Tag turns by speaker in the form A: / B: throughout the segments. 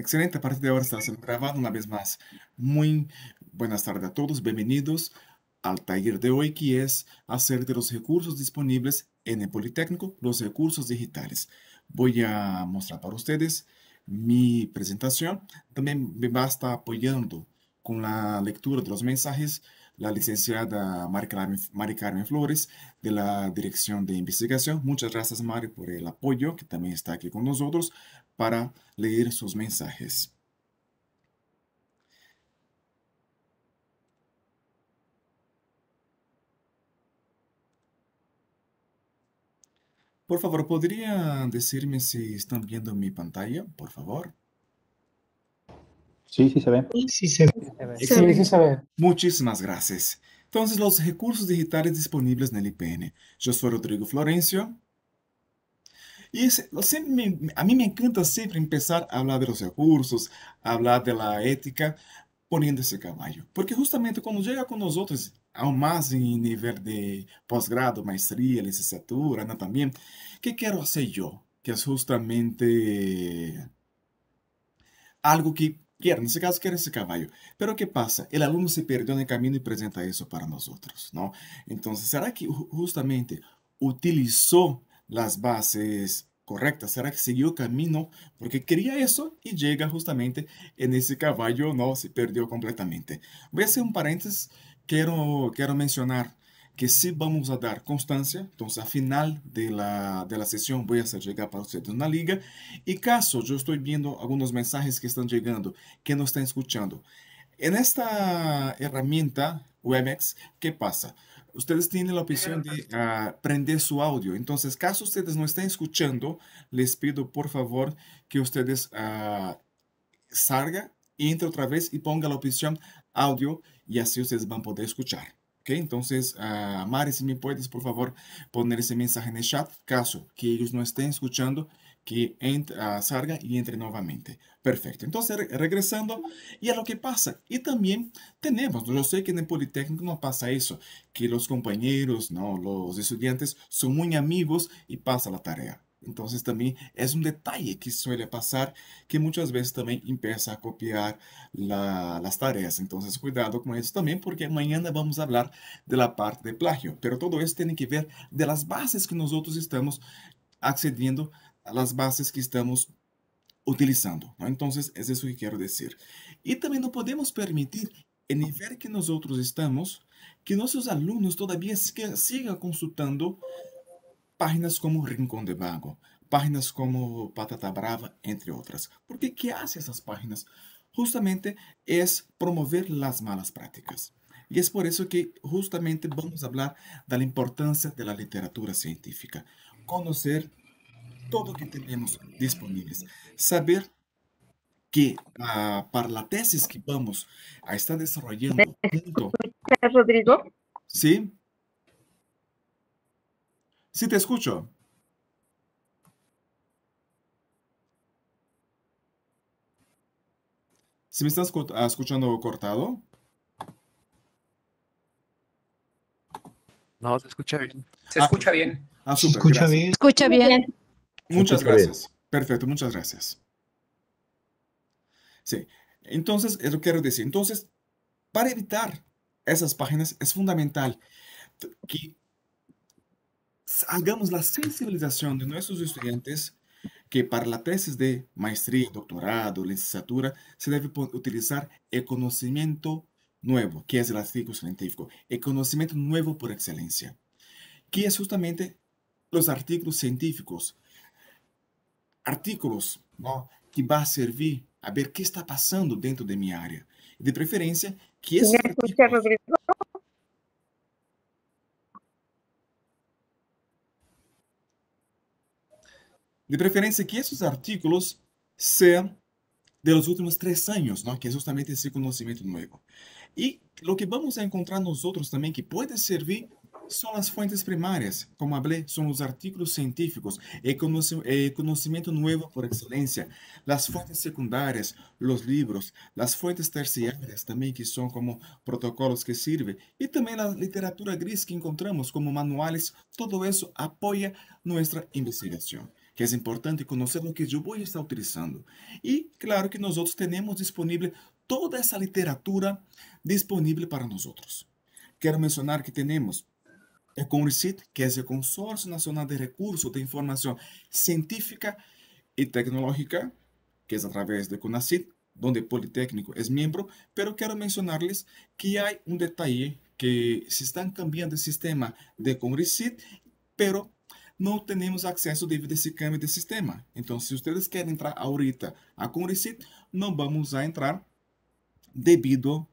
A: Excelente, a partir de ahora está grabado una vez más. Muy buenas tardes a todos, bienvenidos al taller de hoy que es hacer de los recursos disponibles en el Politécnico los recursos digitales. Voy a mostrar para ustedes mi presentación. También me va a estar apoyando con la lectura de los mensajes la licenciada Mari Carmen, Carmen, Flores de la Dirección de Investigación. Muchas gracias, Mari, por el apoyo, que también está aquí con nosotros para leer sus mensajes. Por favor, ¿podrían decirme si están viendo mi pantalla, por favor? Sí, sí se ve.
B: Sí, se ve. Sí, sí se ve.
A: Muchísimas gracias. Entonces, los recursos digitales disponibles en el IPN. Yo soy Rodrigo Florencio. Y a mí me encanta siempre empezar a hablar de los recursos, hablar de la ética, poniendo ese caballo. Porque justamente cuando llega con nosotros, aún más en nivel de posgrado, maestría, licenciatura, no también, ¿qué quiero hacer yo? Que es justamente algo que En ese caso, quiere ese caballo. Pero ¿qué pasa? El alumno se perdió en el camino y presenta eso para nosotros. ¿no? Entonces, será que justamente utilizó las bases correctas? ¿Será que siguió camino porque quería eso y llega justamente en ese caballo? No, se perdió completamente. Voy a hacer un paréntesis. Quiero, quiero mencionar que si vamos a dar constancia, entonces al final de la, sesión voy a hacer llegar para ustedes una liga. Y caso yo estoy viendo algunos mensajes que están llegando, que no están escuchando. En esta herramienta WebEx, ¿qué pasa? ustedes tienen la opción de ah, prender su audio. Entonces, caso ustedes no estén escuchando, les pido por favor que ustedes ah, salga, entre otra vez y ponga la opción audio y así ustedes van a poder escuchar. ¿Okay? Entonces, uh, Mari, si me puedes por favor poner ese mensaje en el chat, caso que ellos no estén escuchando que entra, salga y entre nuevamente. Perfecto. Entonces, regresando, y a lo que pasa. Y también tenemos, yo sé que en el Politécnico no pasa eso, que los compañeros, no, los estudiantes son muy amigos y pasa la tarea. Entonces también es un detalle que suele pasar que muchas veces también empieza a copiar las tareas. Entonces cuidado con eso también porque mañana vamos a hablar de la parte de plagio. Pero todo esto tiene que ver de las bases que nosotros estamos accediendo as bases que estamos utilizando. Então, é isso que quero dizer. E também não podemos permitir, em nível que nós outros estamos, que nossos alunos todavia sigam consultando páginas como Rincón de Vago, páginas como Patata Brava, entre outras. Porque que faz essas páginas? Justamente é promover as malas práticas. E é por isso que justamente vamos falar da importância da literatura científica. Conhecer todo que tenemos disponibles Saber que ah, para la tesis que vamos a estar desarrollando Rodrigo? ¿Sí? Sí, te escucho. ¿Si me estás ah, escuchando cortado? No, se escucha bien. Se escucha bien. Ah, se bien. Escucha bien.
B: Muchas gracias.
A: Perfecto, muchas gracias. Sí, entonces, eso quiero decir. Entonces, para evitar esas páginas es fundamental que hagamos la sensibilización de nuestros estudiantes que para la tesis de maestría, doctorado, licenciatura, se debe utilizar el conocimiento nuevo, que es el artículo científico, el conocimiento nuevo por excelencia, que es justamente los artículos científicos, artículos que vá servir a ver o que está passando dentro de minha área. de preferência, que esses tipo artículos... De preferência, que esses artículos sejam dos últimos três anos, não? que é justamente esse conhecimento novo. E o que vamos encontrar nos outros também, que pode servir são as fontes primárias? Como hablé, são os artigos científicos e conhecimento novo por excelência. As fontes secundárias, os livros, as fontes terciárias também que são como protocolos que servem e também a literatura gris que encontramos como manuais. Tudo isso apoia nossa investigação que é importante conhecer o que eu vou estar utilizando. E, claro, que nós outros temos disponível toda essa literatura disponível para nós outros. Quero mencionar que temos é CONRICIT, que é o Consórcio Nacional de Recursos de Informação Científica e Tecnológica, que é através do CONACIT, onde o Politécnico é membro, pero quero mencionar-lhes que há um detalhe que se está cambiando o sistema de CONRICIT, pero não temos acesso devido a esse câmbio de sistema. Então, se vocês querem entrar ahorita a CONRICIT, não vamos a entrar devido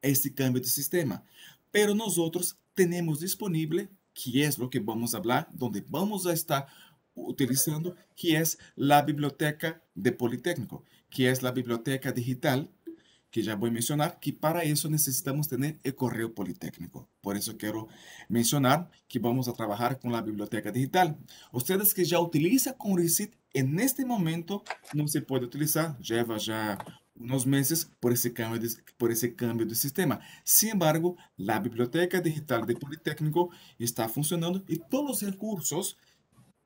A: a esse câmbio de sistema. Pero nós outros tenemos disponible, que es lo que vamos a hablar, donde vamos a estar utilizando, que es la biblioteca de Politécnico, que es la biblioteca digital, que ya voy a mencionar, que para eso necesitamos tener el correo Politécnico. Por eso quiero mencionar que vamos a trabajar con la biblioteca digital. Ustedes que ya utilizan con en este momento no se puede utilizar, lleva ya unos meses por ese cambio de, por ese cambio de sistema. Sin embargo, la Biblioteca Digital de Politécnico está funcionando y todos los recursos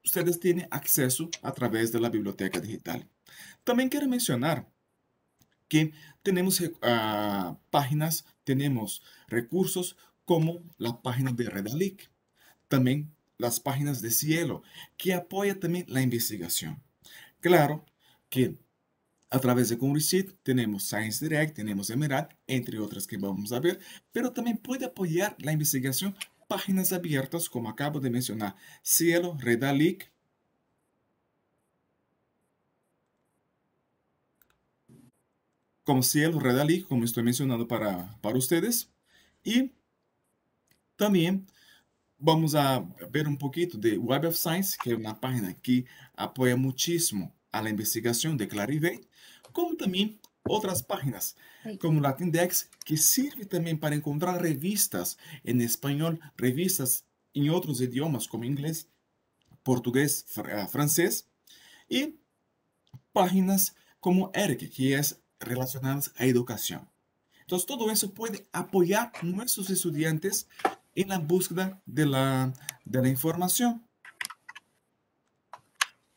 A: ustedes tienen acceso a través de la Biblioteca Digital. También quiero mencionar que tenemos eh, ah, páginas, tenemos recursos como la página de Redalic, también las páginas de Cielo, que apoya también la investigación. Claro que a través de Comrecit tenemos Science Direct, tenemos Emerald, entre otras que vamos a ver, pero también puede apoyar la investigación páginas abiertas como acabo de mencionar, Cielo, Redalic, como Cielo, Redalic, como estoy mencionando para, para ustedes, y también vamos a ver un poquito de Web of Science, que es una página que apoya muchísimo a la investigación de Clarivate como también otras páginas, como Latindex, que sirve también para encontrar revistas en español, revistas en otros idiomas como inglés, portugués, ah, francés, y páginas como ERIC, que es relacionadas à educação. Então, tudo isso pode nuestros estudiantes en la búsqueda de la, de la información.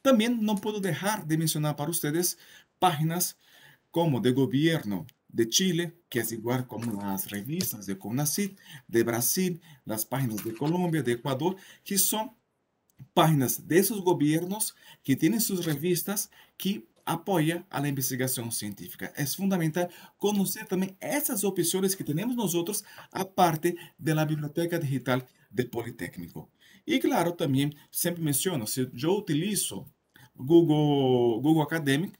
A: También no puedo dejar de mencionar para ustedes páginas como de gobierno de Chile, que es igual como las revistas de CONACYT, de Brasil, las páginas de Colombia, de Ecuador, que son páginas de esos gobiernos que tienen sus revistas que apoya a la investigación científica. Es fundamental conocer también esas opciones que tenemos nosotros, aparte de la biblioteca digital de Politécnico. Y claro, también siempre menciono, si yo utilizo Google, Google Academic,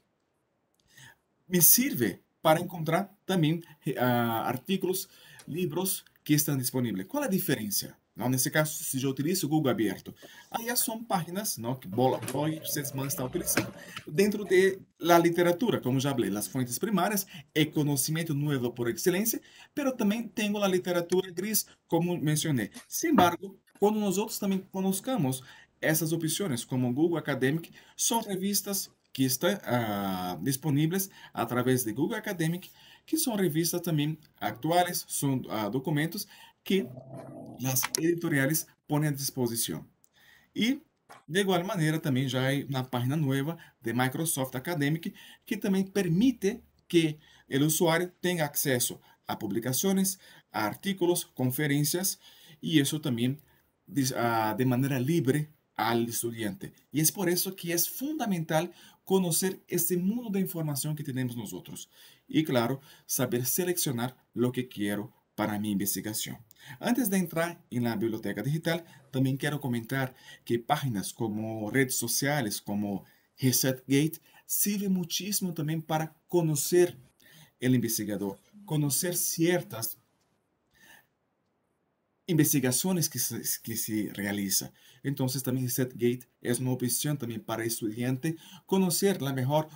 A: me sirve para encontrar também uh, eh, artigos, livros que estão disponíveis. Qual a diferença? Não, nesse caso, se eu utilizo o Google aberto, aí são páginas não, que Bola Blog vocês vão utilizando. Dentro da literatura, como já falei, as fontes primárias é conhecimento novo por excelência, mas também tenho a literatura gris, como mencionei. Sin embargo, quando nós outros também conozcamos essas opções, como Google Academic, são revistas que estão ah, disponíveis através de Google Academic, que são revistas também atuais, são ah, documentos que as editoriais põem à disposição. E, de igual maneira, também já é na página nova de Microsoft Academic, que também permite que o usuário tenha acesso a publicações, a artículos, conferências, e isso também ah, de maneira livre al estudiante. Y es por eso que es fundamental conocer ese mundo de información que tenemos nosotros. Y claro, saber seleccionar lo que quiero para mi investigación. Antes de entrar en la biblioteca digital, también quiero comentar que páginas como redes sociales, como ResetGate, sirve muchísimo también para conocer el investigador, conocer ciertas investigaciones que se, que se realiza. Entonces también SetGate es una opción también para el estudiante conocer la mejor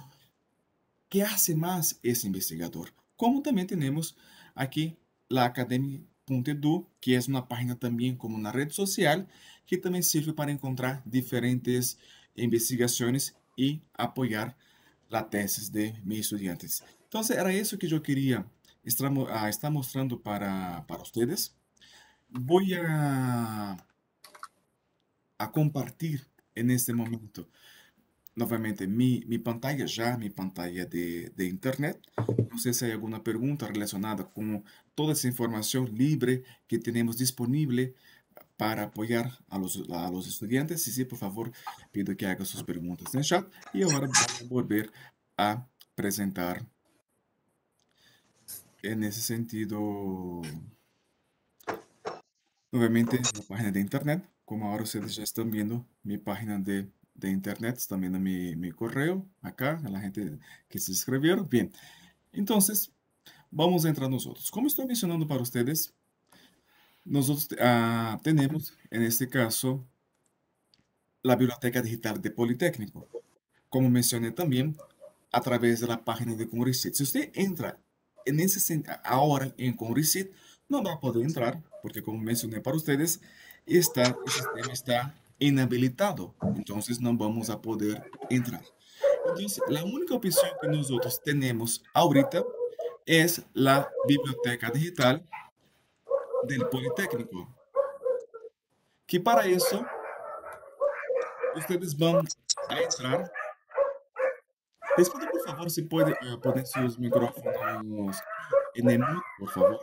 A: qué hace más ese investigador. Como también tenemos aquí la academia.edu, que es una página también como una red social que también sirve para encontrar diferentes investigaciones y apoyar la tesis de mis estudiantes. Entonces era eso que yo quería estar, ah, estar mostrando para, para ustedes voy a, a compartir en este momento. nuevamente mi, pantalla ya, mi pantalla de, internet. No sé si hay alguna pregunta relacionada con toda esa información libre que tenemos disponible para apoyar a los, a los estudiantes. si sí, por favor, pido que haga sus preguntas en chat. Y ahora voy a volver a presentar en ese sentido Obviamente, la página de internet, como ahora ustedes ya están viendo, mi página de, de internet, están viendo mi, mi, correo acá, a la gente que se inscribieron. Bien, entonces, vamos a entrar nosotros. Como estoy mencionando para ustedes, nosotros ah, tenemos, en este caso, la Biblioteca Digital de Politécnico. Como mencioné también, a través de la página de Congresit. Si usted entra en ese ahora en Congresit, no va a poder entrar porque como mencioné para ustedes, este sistema está inhabilitado, entonces no vamos a poder entrar. Entonces, la única opción que nosotros tenemos ahorita es la biblioteca digital del Politécnico. Que para eso, ustedes van a entrar. por favor, si pueden eh, poner sus micrófonos en el mute, por favor.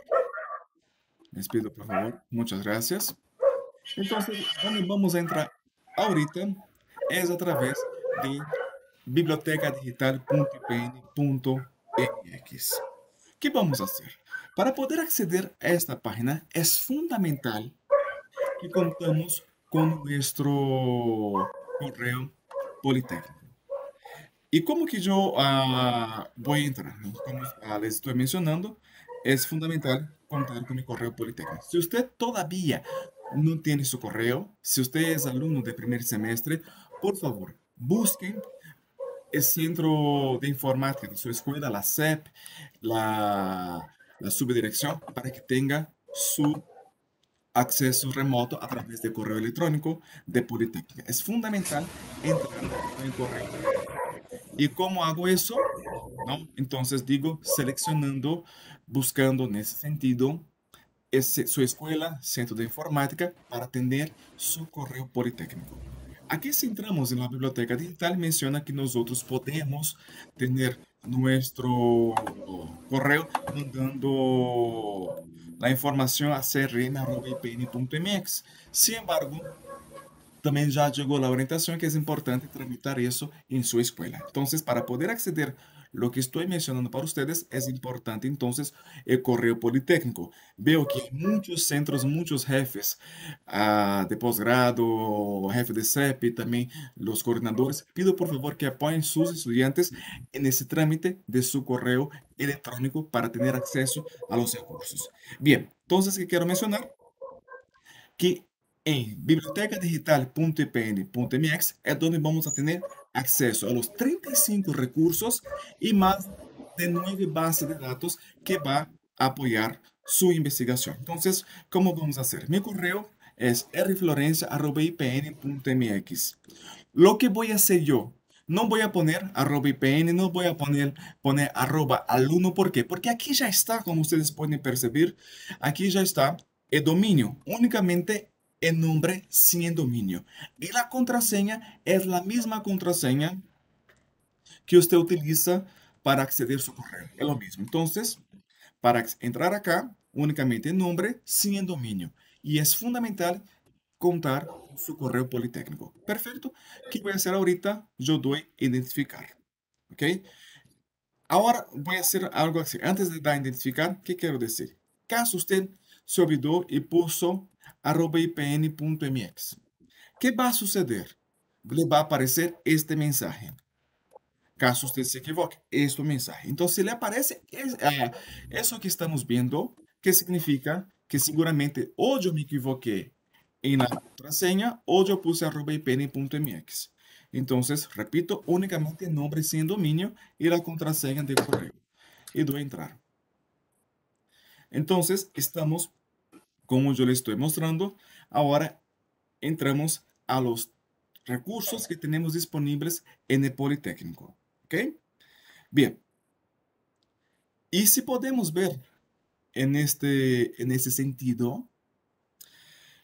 A: Les pido, por favor. Muchas gracias. Entonces, donde vamos a entrar ahorita es a través de digital.pn.ex. ¿Qué vamos a hacer? Para poder acceder a esta página es fundamental que contamos con nuestro correo politécnico. ¿Y cómo que yo ah, voy a entrar? Como ah, les estoy mencionando, es fundamental contar con mi correo Politécnico. Si usted todavía no tiene su correo, si usted es alumno de primer semestre, por favor, busquen el centro de informática de su escuela, la SEP, la, subdirección, para que tenga su acceso remoto a través de correo electrónico de Politécnica. Es fundamental entrar en el correo. ¿Y cómo hago eso? Entonces digo, seleccionando, buscando en ese sentido su escuela, centro de informática, para atender su correo politécnico. Aquí si entramos en la biblioteca digital, menciona que nosotros podemos tener nuestro correo mandando la información a crm.ipn.mx. Sin embargo, también ya llegó la orientación que es importante tramitar eso en su escuela. Entonces, para poder acceder lo que estoy mencionando para ustedes es importante. Entonces, el correo politécnico. Veo que muchos centros, muchos jefes ah, de posgrado, jefe de CEP, también los coordinadores, pido por favor que apoyen sus estudiantes en ese trámite de su correo electrónico para tener acceso a los recursos. Bien, entonces, ¿qué quiero mencionar? Que en bibliotecadigital.ipn.mx es donde vamos a tener acceso a los 35 recursos y más de nueve bases de datos que va a apoyar su investigación. Entonces, ¿cómo vamos a hacer? Mi correo es rflorencia.ipn.mx. Lo que voy a hacer yo, no voy a poner arroba IPN, no voy a poner, poner arroba alumno, ¿por qué? Porque aquí ya está, como ustedes pueden percibir, aquí ya está el dominio. Únicamente el nombre sin el dominio. Y la contraseña es la misma contraseña que usted utiliza para acceder a su correo. Es lo mismo. Entonces, para entrar acá, únicamente en nombre sin el dominio. Y es fundamental contar su correo politécnico. Perfecto. ¿Qué voy a hacer ahorita? Yo doy identificar. ¿Ok? Ahora voy a hacer algo así. Antes de dar identificar, ¿qué quiero decir? Caso usted se olvidó y puso arroba ipn.mx. ¿Qué va a suceder? Le va a aparecer este mensaje. Caso usted se equivoque, este mensaje. Entonces, si le aparece ah, eso que estamos viendo, que significa que seguramente o yo me equivoqué en la contraseña o yo puse arroba ipn.mx. Entonces, repito, únicamente nombre sin dominio y la contraseña del correo. Y doy entrar. Entonces, estamos como yo les estoy mostrando. Ahora entramos a los recursos que tenemos disponibles en el Politécnico. ¿Ok? Bien. Y si podemos ver en este, en ese sentido,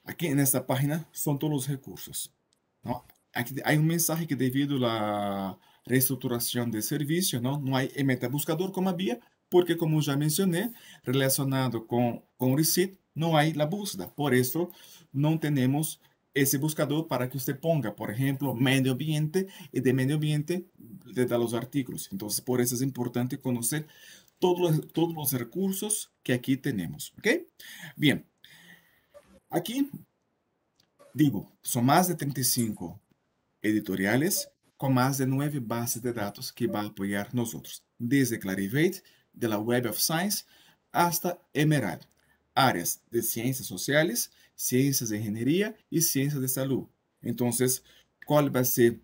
A: aquí en esta página son todos los recursos. Aquí hay un mensaje que debido a la reestructuración de servicio, ¿no? no hay meta buscador como había, porque como ya mencioné, relacionado con, con Receipt, no hay la búsqueda. Por eso no tenemos ese buscador para que usted ponga, por ejemplo, medio ambiente y de medio ambiente le da los artículos. Entonces, por eso es importante conocer todos los, todos los recursos que aquí tenemos. ¿Ok? Bien. Aquí, digo, son más de 35 editoriales con más de 9 bases de datos que va a apoyar nosotros, desde Clarivate, de la Web of Science, hasta Emerald áreas de ciencias sociales, ciencias de ingeniería y ciencias de salud. Entonces, cuál va a ser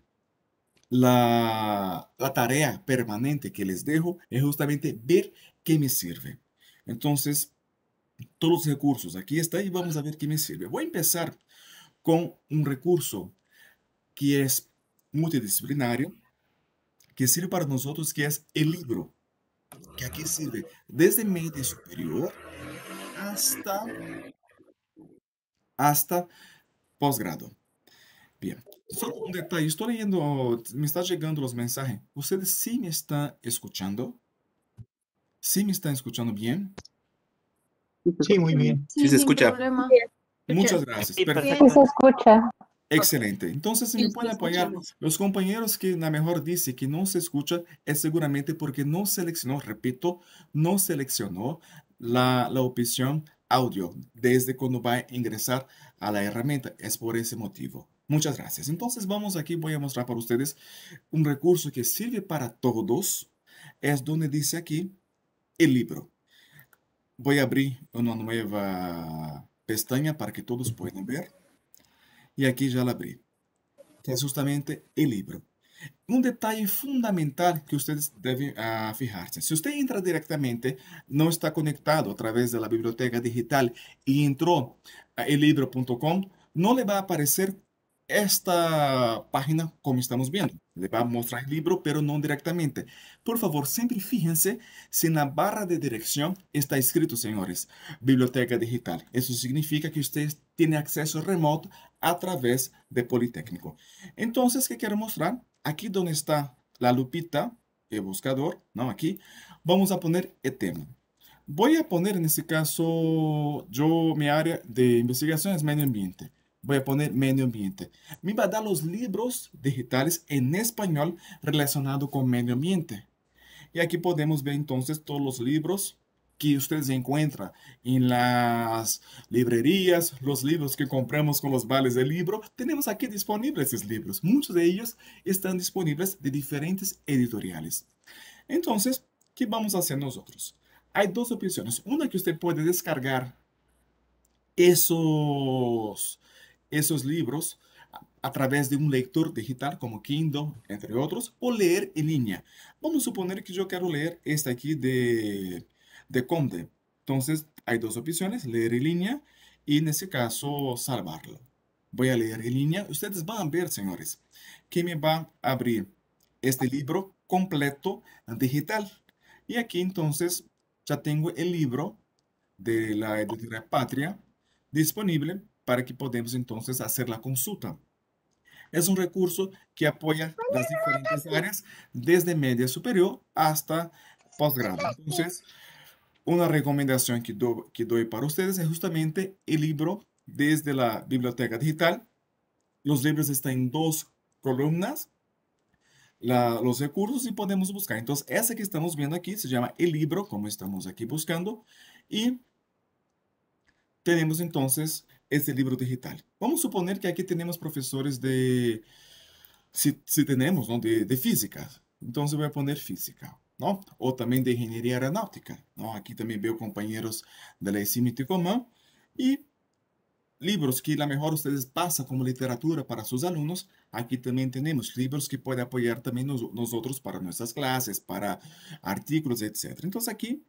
A: la, tarea permanente que les dejo es justamente ver qué me sirve. Entonces, todos los recursos, aquí están y vamos a ver qué me sirve. Voy a empezar con un recurso que es multidisciplinario, que sirve para nosotros, que es el libro, que aquí sirve desde medio superior hasta, hasta posgrado Bien, Solo un detalle. Estoy leyendo, me está llegando los mensajes. ¿Ustedes sí me están escuchando? sí me están escuchando bien? Sí, muy bien. Sí, se escucha. Muchas gracias. Sí, se escucha. Excelente. Entonces, si me pueden apoyar, los compañeros que la mejor dice que no se escucha es seguramente porque no seleccionó, repito, no seleccionó la, la opción audio desde cuando va a ingresar a la herramienta. Es por ese motivo. Muchas gracias. Entonces vamos aquí, voy a mostrar para ustedes un recurso que sirve para todos. Es donde dice aquí el libro. Voy a abrir una nueva pestaña para que todos puedan ver. Y aquí ya la abrí, que es justamente el libro. Un detalle fundamental que ustedes deben ah, fijarse. Si usted entra directamente, no está conectado a través de la biblioteca digital y entró a no le va a aparecer esta página, como estamos viendo, le va a mostrar el libro, pero no directamente. Por favor, siempre fíjense si en la barra de dirección está escrito, señores, biblioteca digital. Eso significa que usted tiene acceso remoto a través de Politécnico. Entonces, ¿qué quiero mostrar? Aquí donde está la lupita, el buscador, ¿no? Aquí, vamos a poner el tema. Voy a poner en este caso, yo, mi área de investigación es medio ambiente voy a poner medio ambiente. Me va a dar los libros digitales en español relacionado con medio ambiente. Y aquí podemos ver entonces todos los libros que ustedes encuentra en las librerías, los libros que compramos con los vales de libro. Tenemos aquí disponibles estos libros. Muchos de ellos están disponibles de diferentes editoriales. Entonces, ¿qué vamos a hacer nosotros? Hay dos opciones. Una que usted puede descargar esos esos libros a través de un lector digital como Kindle, entre otros, o leer en línea. Vamos a suponer que yo quiero leer esta aquí de, de Entonces, hay dos opciones, leer en línea y en ese caso salvarlo. Voy a leer en línea. Ustedes van a ver, señores, que me va a abrir este libro completo digital. Y aquí entonces ya tengo el libro de la editorial Patria disponible para que podamos entonces hacer la consulta. Es un recurso que apoya ah, las diferentes áreas, desde media superior hasta posgrado. Entonces, una recomendación que, que doy para ustedes es justamente el libro desde la biblioteca digital. Los libros están en dos columnas, los recursos y podemos buscar. Entonces, ese que estamos viendo aquí se llama el libro, como estamos aquí buscando, y tenemos entonces este libro digital. Vamos a suponer que aquí tenemos profesores de, si, si tenemos, ¿no? de, de, física, entonces voy a poner física, ¿no? O también de ingeniería aeronáutica, ¿no? Aquí también veo compañeros de la comán y libros que la mejor ustedes pasan como literatura para sus alumnos. Aquí también tenemos libros que pueden apoyar también nosotros para nuestras clases, para artículos, etc. Entonces aquí,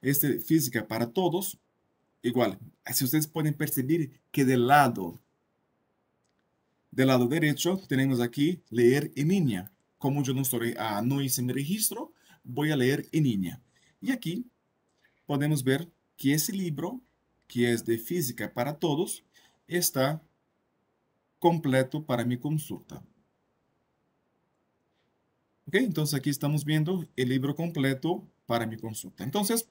A: este física para todos, igual, si ustedes pueden percibir que del lado, del lado derecho, tenemos aquí leer en línea. Como yo no, estoy, ah, no hice mi registro, voy a leer en niña Y aquí podemos ver que ese libro, que es de Física para Todos, está completo para mi consulta. entonces aquí estamos viendo el libro completo para mi consulta. Entonces,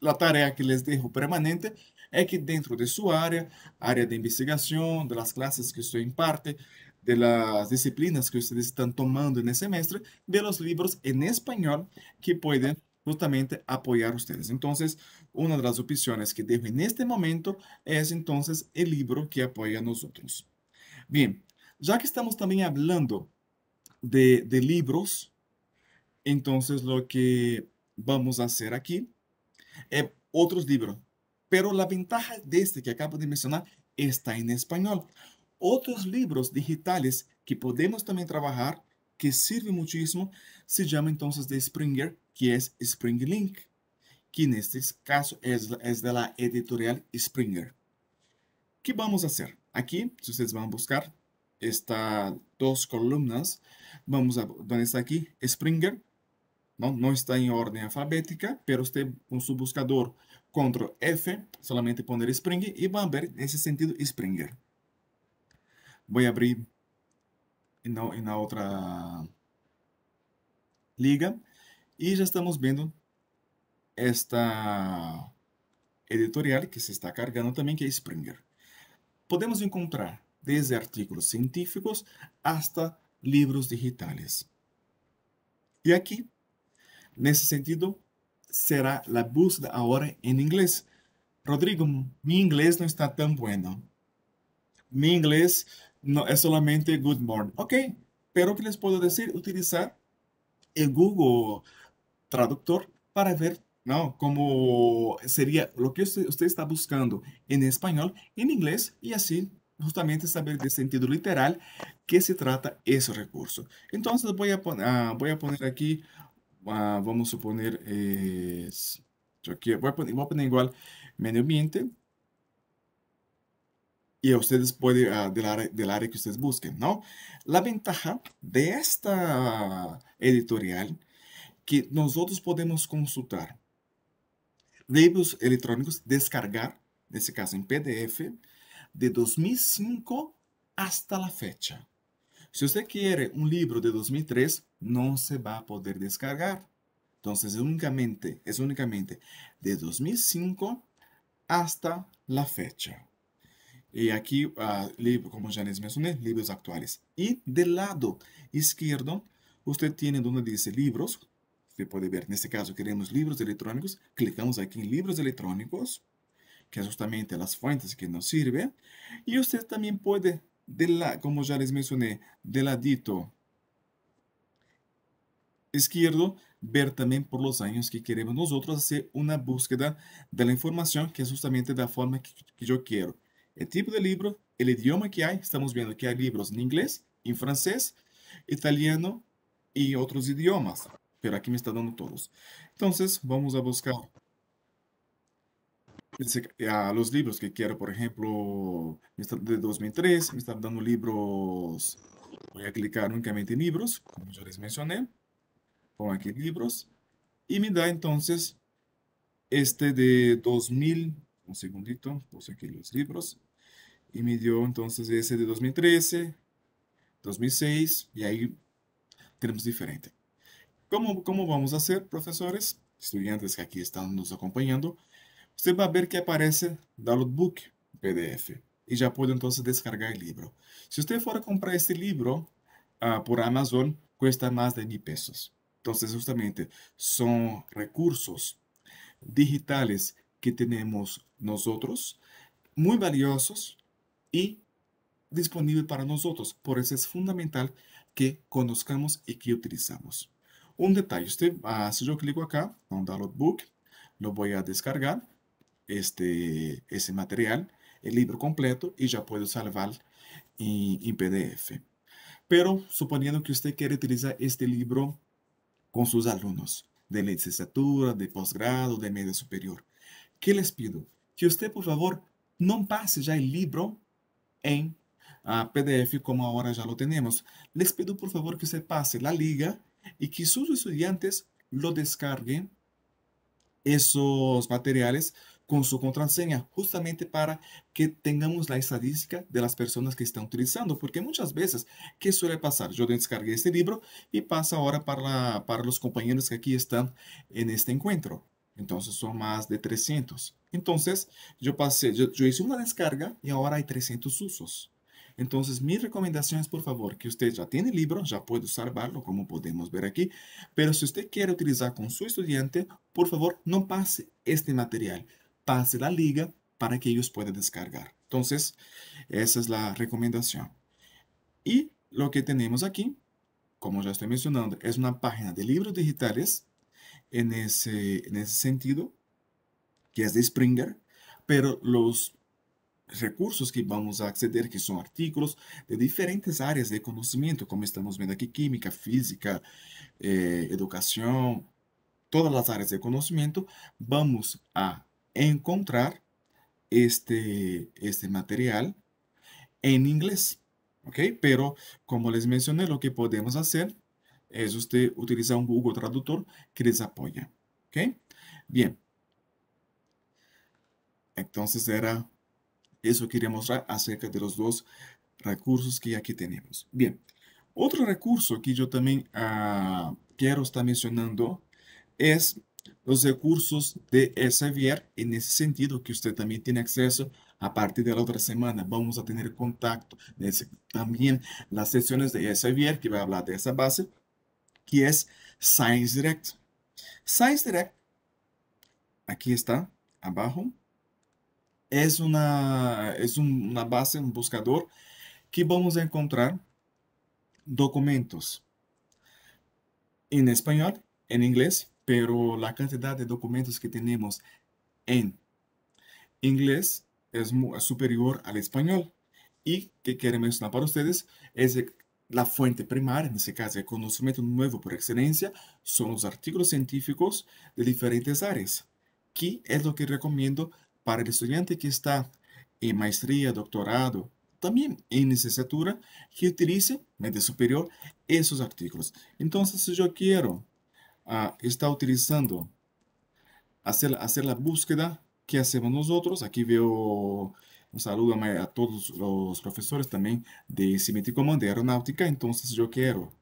A: la tarea que les dejo permanente es que dentro de su área, área de investigación, de las clases que usted imparte, de las disciplinas que ustedes están tomando en el semestre, de los libros en español que pueden justamente apoyar ustedes. Entonces, una de las opciones que dejo en este momento es entonces el libro que apoya a nosotros. Bien, ya que estamos también hablando de, libros, entonces lo que vamos a hacer aquí otros libros. Pero la ventaja de este que acabo de mencionar está en español. Otros libros digitales que podemos también trabajar, que sirve muchísimo, se llama entonces de Springer, que es Spring Link, que en este caso es, es de la editorial Springer. ¿Qué vamos a hacer? Aquí, si ustedes van a buscar estas dos columnas, vamos a, donde está aquí, Springer, não, não está em ordem alfabética, mas você um subbuscador buscador Ctrl F, solamente poner Spring, e vamos ver nesse sentido Springer. Vou abrir na, na outra liga e já estamos vendo esta editorial que se está carregando também, que é Springer. Podemos encontrar desde artigos científicos hasta livros digitais. E aqui En ese sentido, será la búsqueda ahora en inglés. Rodrigo, mi inglés no está tan bueno. Mi inglés no es solamente good morning. Ok, pero ¿qué les puedo decir? Utilizar el Google Traductor para ver ¿no? cómo sería lo que usted está buscando en español, en inglés y así justamente saber de sentido literal qué se trata ese recurso. Entonces voy a, poner ah, voy a poner aquí Ah, vamos a suponer, eh, yo aquí voy a, poner, igual medio ambiente y ustedes pueden, ah, del, área, del, que ustedes busquen, ¿no? La ventaja de esta editorial que nosotros podemos consultar libros electrónicos, descargar, en este caso en PDF, de 2005 hasta la fecha. Si usted quiere un libro de 2003, no se va a poder descargar. Entonces es únicamente, es únicamente de 2005 hasta la fecha. Y aquí, ah, libro, como ya les mencioné, libros actuales. Y del lado izquierdo, usted tiene donde dice libros. Usted puede ver, en este caso queremos libros electrónicos. Clicamos aquí en libros electrónicos, que es justamente las fuentes que nos sirven. Y usted también puede de la, como ya les mencioné, del ladito izquierdo, ver también por los años que queremos nosotros hacer una búsqueda de la información que es justamente de la forma que, que yo quiero. El tipo de libro, el idioma que hay, estamos viendo que hay libros en inglés, en francés, italiano y otros idiomas. Pero aquí me está dando todos. Entonces, vamos a buscar a los libros que quiero, por ejemplo, de 2003, me están dando libros, voy a clicar únicamente en libros, como ya les mencioné, pongo aquí libros, y me da entonces este de 2000, un segundito, puse aquí los libros, y me dio entonces ese de 2013, 2006, y ahí tenemos diferente. ¿Cómo, cómo vamos a hacer, profesores? Estudiantes que aquí están nos acompañando, Usted va a ver que aparece Book PDF y ya puede entonces descargar el libro. Si usted fuera a comprar este libro ah, por Amazon, cuesta más de mil pesos. Entonces, justamente, son recursos digitales que tenemos nosotros, muy valiosos y disponibles para nosotros. Por eso es fundamental que conozcamos y que utilizamos. Un detalle, usted, uh, ah, yo yo clico acá, en Download Book, lo voy a descargar, este, ese material, el libro completo, y ya puedo salvar en PDF. Pero suponiendo que usted quiere utilizar este libro con sus alumnos de licenciatura, de posgrado, de medio superior, qué les pido? Que usted por favor, no pase ya el libro en ah, PDF como ahora ya lo tenemos. Les pido, por favor, que se pase la liga y que sus estudiantes lo descarguen esos materiales con su contraseña, justamente para que tengamos la estadística de las personas que están utilizando, porque muchas veces, ¿qué suele pasar? Yo descargué este libro y pasa ahora para, para los compañeros que aquí están en este encuentro. Entonces son más de 300. Entonces yo pasé, yo, hice una descarga y ahora hay 300 usos. Entonces, mi recomendación es, por favor, que usted ya tiene el libro, ya puede salvarlo, como podemos ver aquí, pero si usted quiere utilizar con su estudiante, por favor, no pase este material pase la liga para que ellos puedan descargar. Entonces, esa es la recomendación. Y lo que tenemos aquí, como ya estoy mencionando, es una página de libros digitales en ese, en ese sentido, que es de Springer, pero los recursos que vamos a acceder, que son artículos de diferentes áreas de conocimiento, como estamos viendo aquí, química, física, eh, educación, todas las áreas de conocimiento, vamos a encontrar este, este material en inglés. ¿Ok? Pero como les mencioné, lo que podemos hacer es usted utiliza un Google Traductor que les apoya. Bien. Entonces era eso quería mostrar acerca de los dos recursos que ya aquí tenemos. Bien. Otro recurso que yo también ah, quiero estar mencionando es los recursos de SVR en ese sentido que usted también tiene acceso a partir de la otra semana. Vamos a tener contacto. también las sesiones de SVR que va a hablar de esa base, que es Science Direct. Science Direct, aquí está, abajo, es una, es una base, un buscador, que vamos a encontrar documentos en español, en inglés pero la cantidad de documentos que tenemos en inglés es superior al español. Y que quiero mencionar para ustedes es la fuente primaria, en este caso el conocimiento nuevo por excelencia, son los artículos científicos de diferentes áreas, que es lo que recomiendo para el estudiante que está en maestría, doctorado, también en licenciatura, que utilice media superior esos artículos. Entonces, si yo quiero está utilizando hacer, hacer la búsqueda que hacemos nosotros. Aquí veo un saludo a, todos los profesores también de Cinético de Aeronáutica. Entonces yo quiero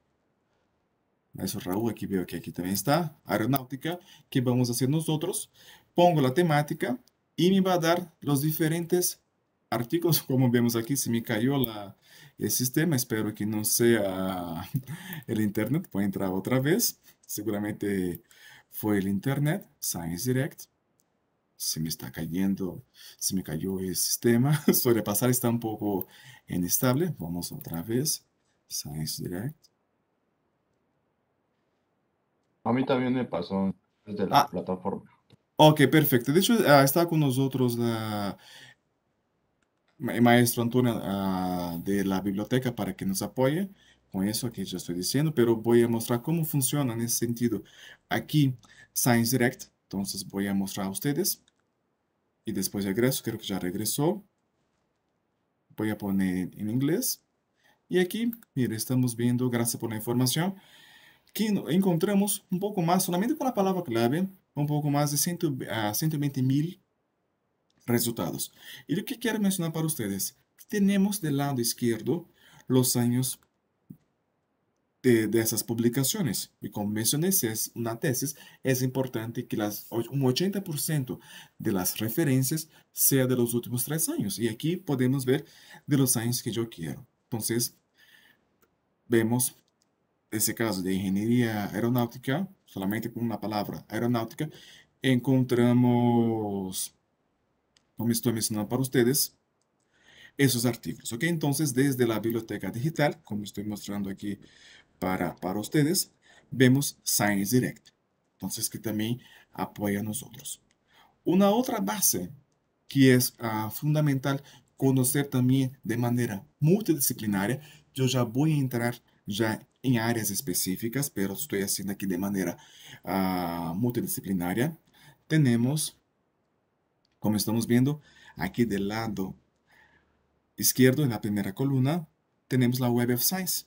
A: eso Raúl, aquí veo que aquí también está, aeronáutica, que vamos a hacer nosotros. Pongo la temática y me va a dar los diferentes artículos, como vemos aquí, se me cayó el sistema, espero que no sea el internet, puede entrar otra vez seguramente fue el Internet, Science Direct. Se me está cayendo, se me cayó el sistema. Sobrepasar está un poco inestable. Vamos otra vez. Science Direct. A mí también me pasó desde la ah. plataforma. Ok, perfecto. De hecho, ah, está con nosotros la, el maestro Antonio ah, de la biblioteca para que nos apoye eso isso que já estoy diciendo pero voy a mostrar cómo funciona en ese sentido aquí Science Direct. entonces voy a mostrar a ustedes y después regreso creo que ya regresó Voy a poner en inglés y aquí mira, estamos viendo gracias por la información que encontramos un poco más solamente con la palabra clave, un poco más de 120 ah, mil resultados. y lo que quiero mencionar para ustedes tenemos del lado izquierdo los años de, esas publicaciones. Y como mencioné, es una tesis, es importante que las, un 80% de las referencias sea de los últimos tres años. Y aquí podemos ver de los años que yo quiero. Entonces, vemos ese caso de ingeniería aeronáutica, solamente con una palabra, aeronáutica, encontramos, como estoy mencionando para ustedes, esos artículos. Entonces, desde la biblioteca digital, como estoy mostrando aquí para, para ustedes, vemos Science Direct. Entonces, que también apoya a nosotros. una otra base que es ah, fundamental conocer también de manera multidisciplinaria yo ya voy a entrar ya en áreas específicas, pero estoy haciendo aquí de manera ah, multidisciplinaria tenemos como estamos viendo aquí del lado izquierdo en la primera columna tenemos la Web of Science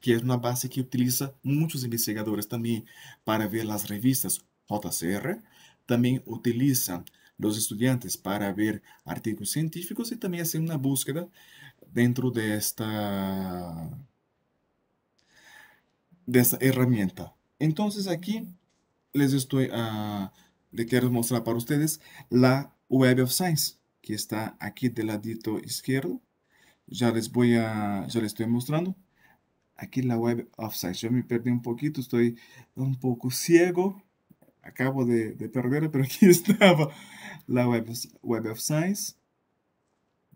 A: que es una base que utiliza muchos investigadores también para ver las revistas JCR. También utilizan los estudiantes para ver artículos científicos y también hacen una búsqueda dentro de esta, de esta herramienta. Entonces aquí les estoy a... Ah, les quiero mostrar para ustedes la Web of Science que está aquí del ladito izquierdo. Ya les voy a, ya les estoy mostrando aquí la web Science. Yo me perdí un poquito, estoy un poco ciego. Acabo de, perder, pero aquí estaba la web, web Science.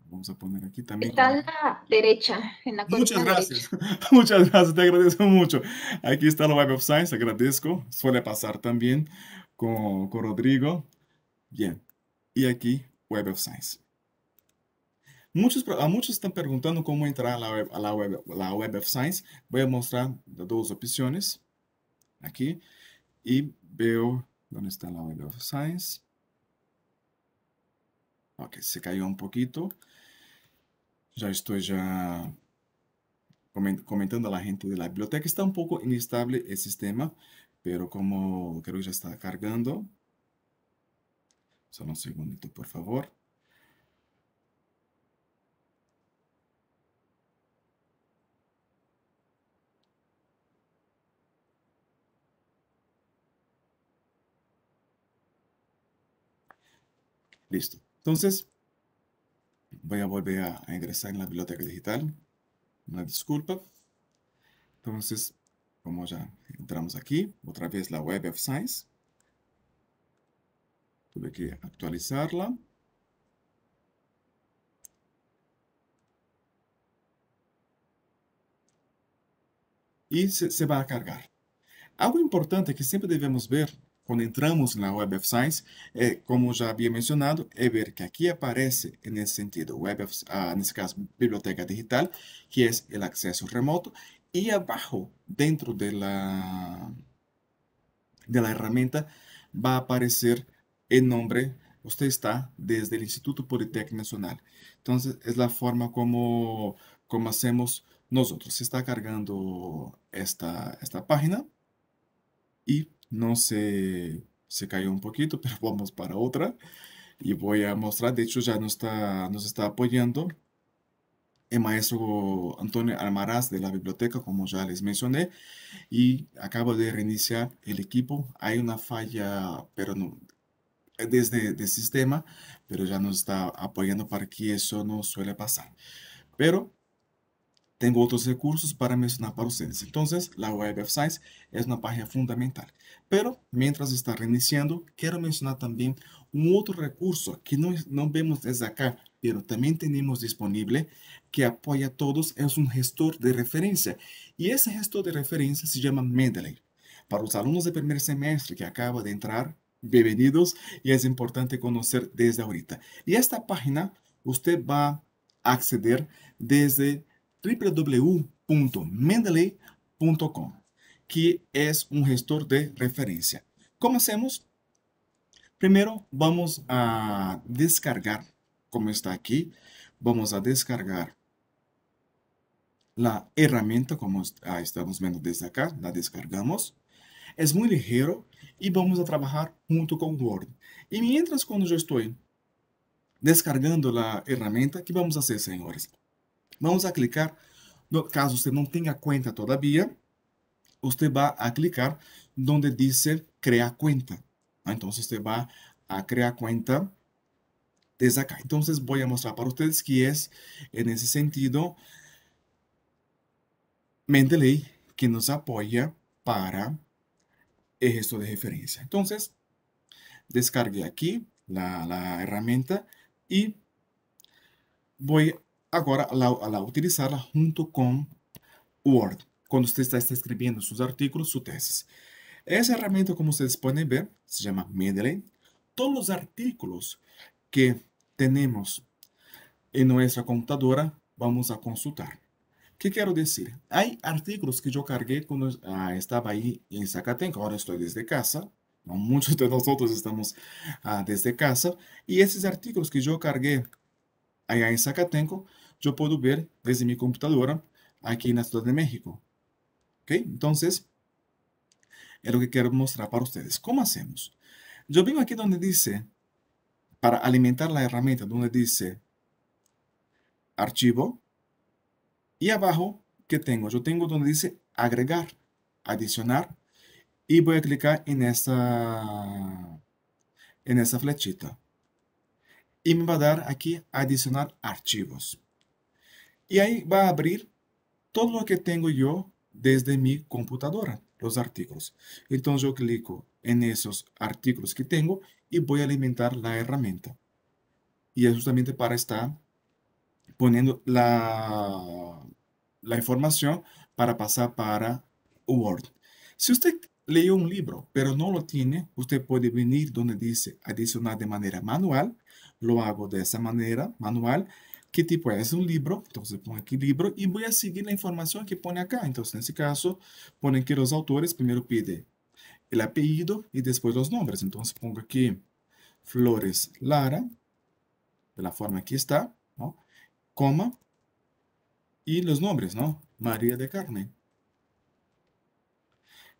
A: Vamos a poner aquí también. Está a
B: la derecha, en la Muchas gracias,
A: muchas gracias, te agradezco mucho. Aquí está la Web of Science, agradezco. Suele pasar también con, con Rodrigo. Bien, y aquí Web of Science. Muchos, a muchos están preguntando cómo entrar a la Web, a la web, of Science. Voy a mostrar dos opciones aquí y veo dónde está la Web of Science. Ok, se cayó un poquito. Ya estoy ya comentando a la gente de la biblioteca. Está un poco inestable el sistema, pero como creo que ya está cargando. Solo un segundito, por favor. Listo. Entonces, voy a volver a, ingresar en la biblioteca digital. Una disculpa. Entonces, como ya entramos aquí, otra vez la Web of Science. Tuve que actualizarla. Y se, va a cargar. Algo importante que siempre debemos ver cuando entramos en la Web of Science, eh, como ya había mencionado, es ver que aquí aparece, en ese sentido, Web of, ah, este caso, biblioteca digital, que es el acceso remoto, y abajo, dentro de la, de la herramienta, va a aparecer el nombre. Usted está desde el Instituto Politécnico Nacional. Entonces, es la forma como, como hacemos nosotros. Se está cargando esta, esta página y no se, se cayó un poquito, pero vamos para otra. Y voy a mostrar, de hecho ya nos está, nos está apoyando el maestro Antonio Almaraz de la biblioteca, como ya les mencioné, y acabo de reiniciar el equipo. Hay una falla, pero no, desde el sistema, pero ya nos está apoyando para que eso no suele pasar. Pero tengo otros recursos para mencionar para ustedes. Entonces, la Web of Science es una página fundamental. Pero, mientras está reiniciando, quiero mencionar también un otro recurso que no, no vemos desde acá, pero también tenemos disponible, que apoya a todos, es un gestor de referencia. Y ese gestor de referencia se llama Mendeley. Para los alumnos de primer semestre que acaba de entrar, bienvenidos y es importante conocer desde ahorita. Y esta página usted va a acceder desde www.mendeley.com, que es un gestor de referencia. ¿Cómo hacemos? Primero vamos a descargar, como está aquí, vamos a descargar la herramienta, como ah, estamos viendo desde acá, la descargamos. Es muy ligero y vamos a trabajar junto con Word. Y mientras cuando yo estoy descargando la herramienta, ¿qué vamos a hacer, señores? Vamos a clicar, no, caso usted no tenga cuenta todavía, usted va a clicar donde dice Crea cuenta. Ah, entonces usted va a crear cuenta desde acá. Entonces voy a mostrar para ustedes que es en ese sentido Mendeley que nos apoya para esto de referencia. Entonces descargue aquí la, la herramienta y voy Ahora la utilizarla junto con Word, Cuando usted está, escribiendo sus artículos, su tesis. Esa herramienta, como ustedes pueden ver, se llama Mendeley. Todos los artículos que tenemos en nuestra computadora, vamos a consultar. ¿Qué quiero decir? Hay artículos que yo cargué cuando ah, estaba ahí en Zacateco. Zacatenco, estoy desde casa, Muchos de nosotros estamos ah, desde casa, Y esos artículos que yo cargué allá en Zacatenco, yo puedo ver desde mi computadora aquí en la Ciudad de México. ¿Ok? Entonces, es lo que quiero mostrar para ustedes. ¿Cómo hacemos? Yo vengo aquí donde dice, para alimentar la herramienta, donde dice archivo. Y abajo, ¿qué tengo? Yo tengo donde dice agregar, adicionar. Y voy a clicar en esta, en esta flechita. Y me va a dar aquí adicionar archivos. Y ahí va a abrir todo lo que tengo yo desde mi computadora, los artículos. Entonces yo clico en esos artículos que tengo y voy a alimentar la herramienta. Y es justamente para estar poniendo la, la información para pasar para Word. Si usted leyó un libro, pero no lo tiene, usted puede venir donde dice adicionar de manera manual. Lo hago de esa manera, manual qué tipo es un libro, entonces pongo aquí libro y voy a seguir la información que pone acá. Entonces, en ese caso, ponen que los autores primero pide el apellido y después los nombres. Entonces, pongo aquí Flores Lara, de la forma que está, ¿no? coma y los nombres, ¿no? María de Carmen.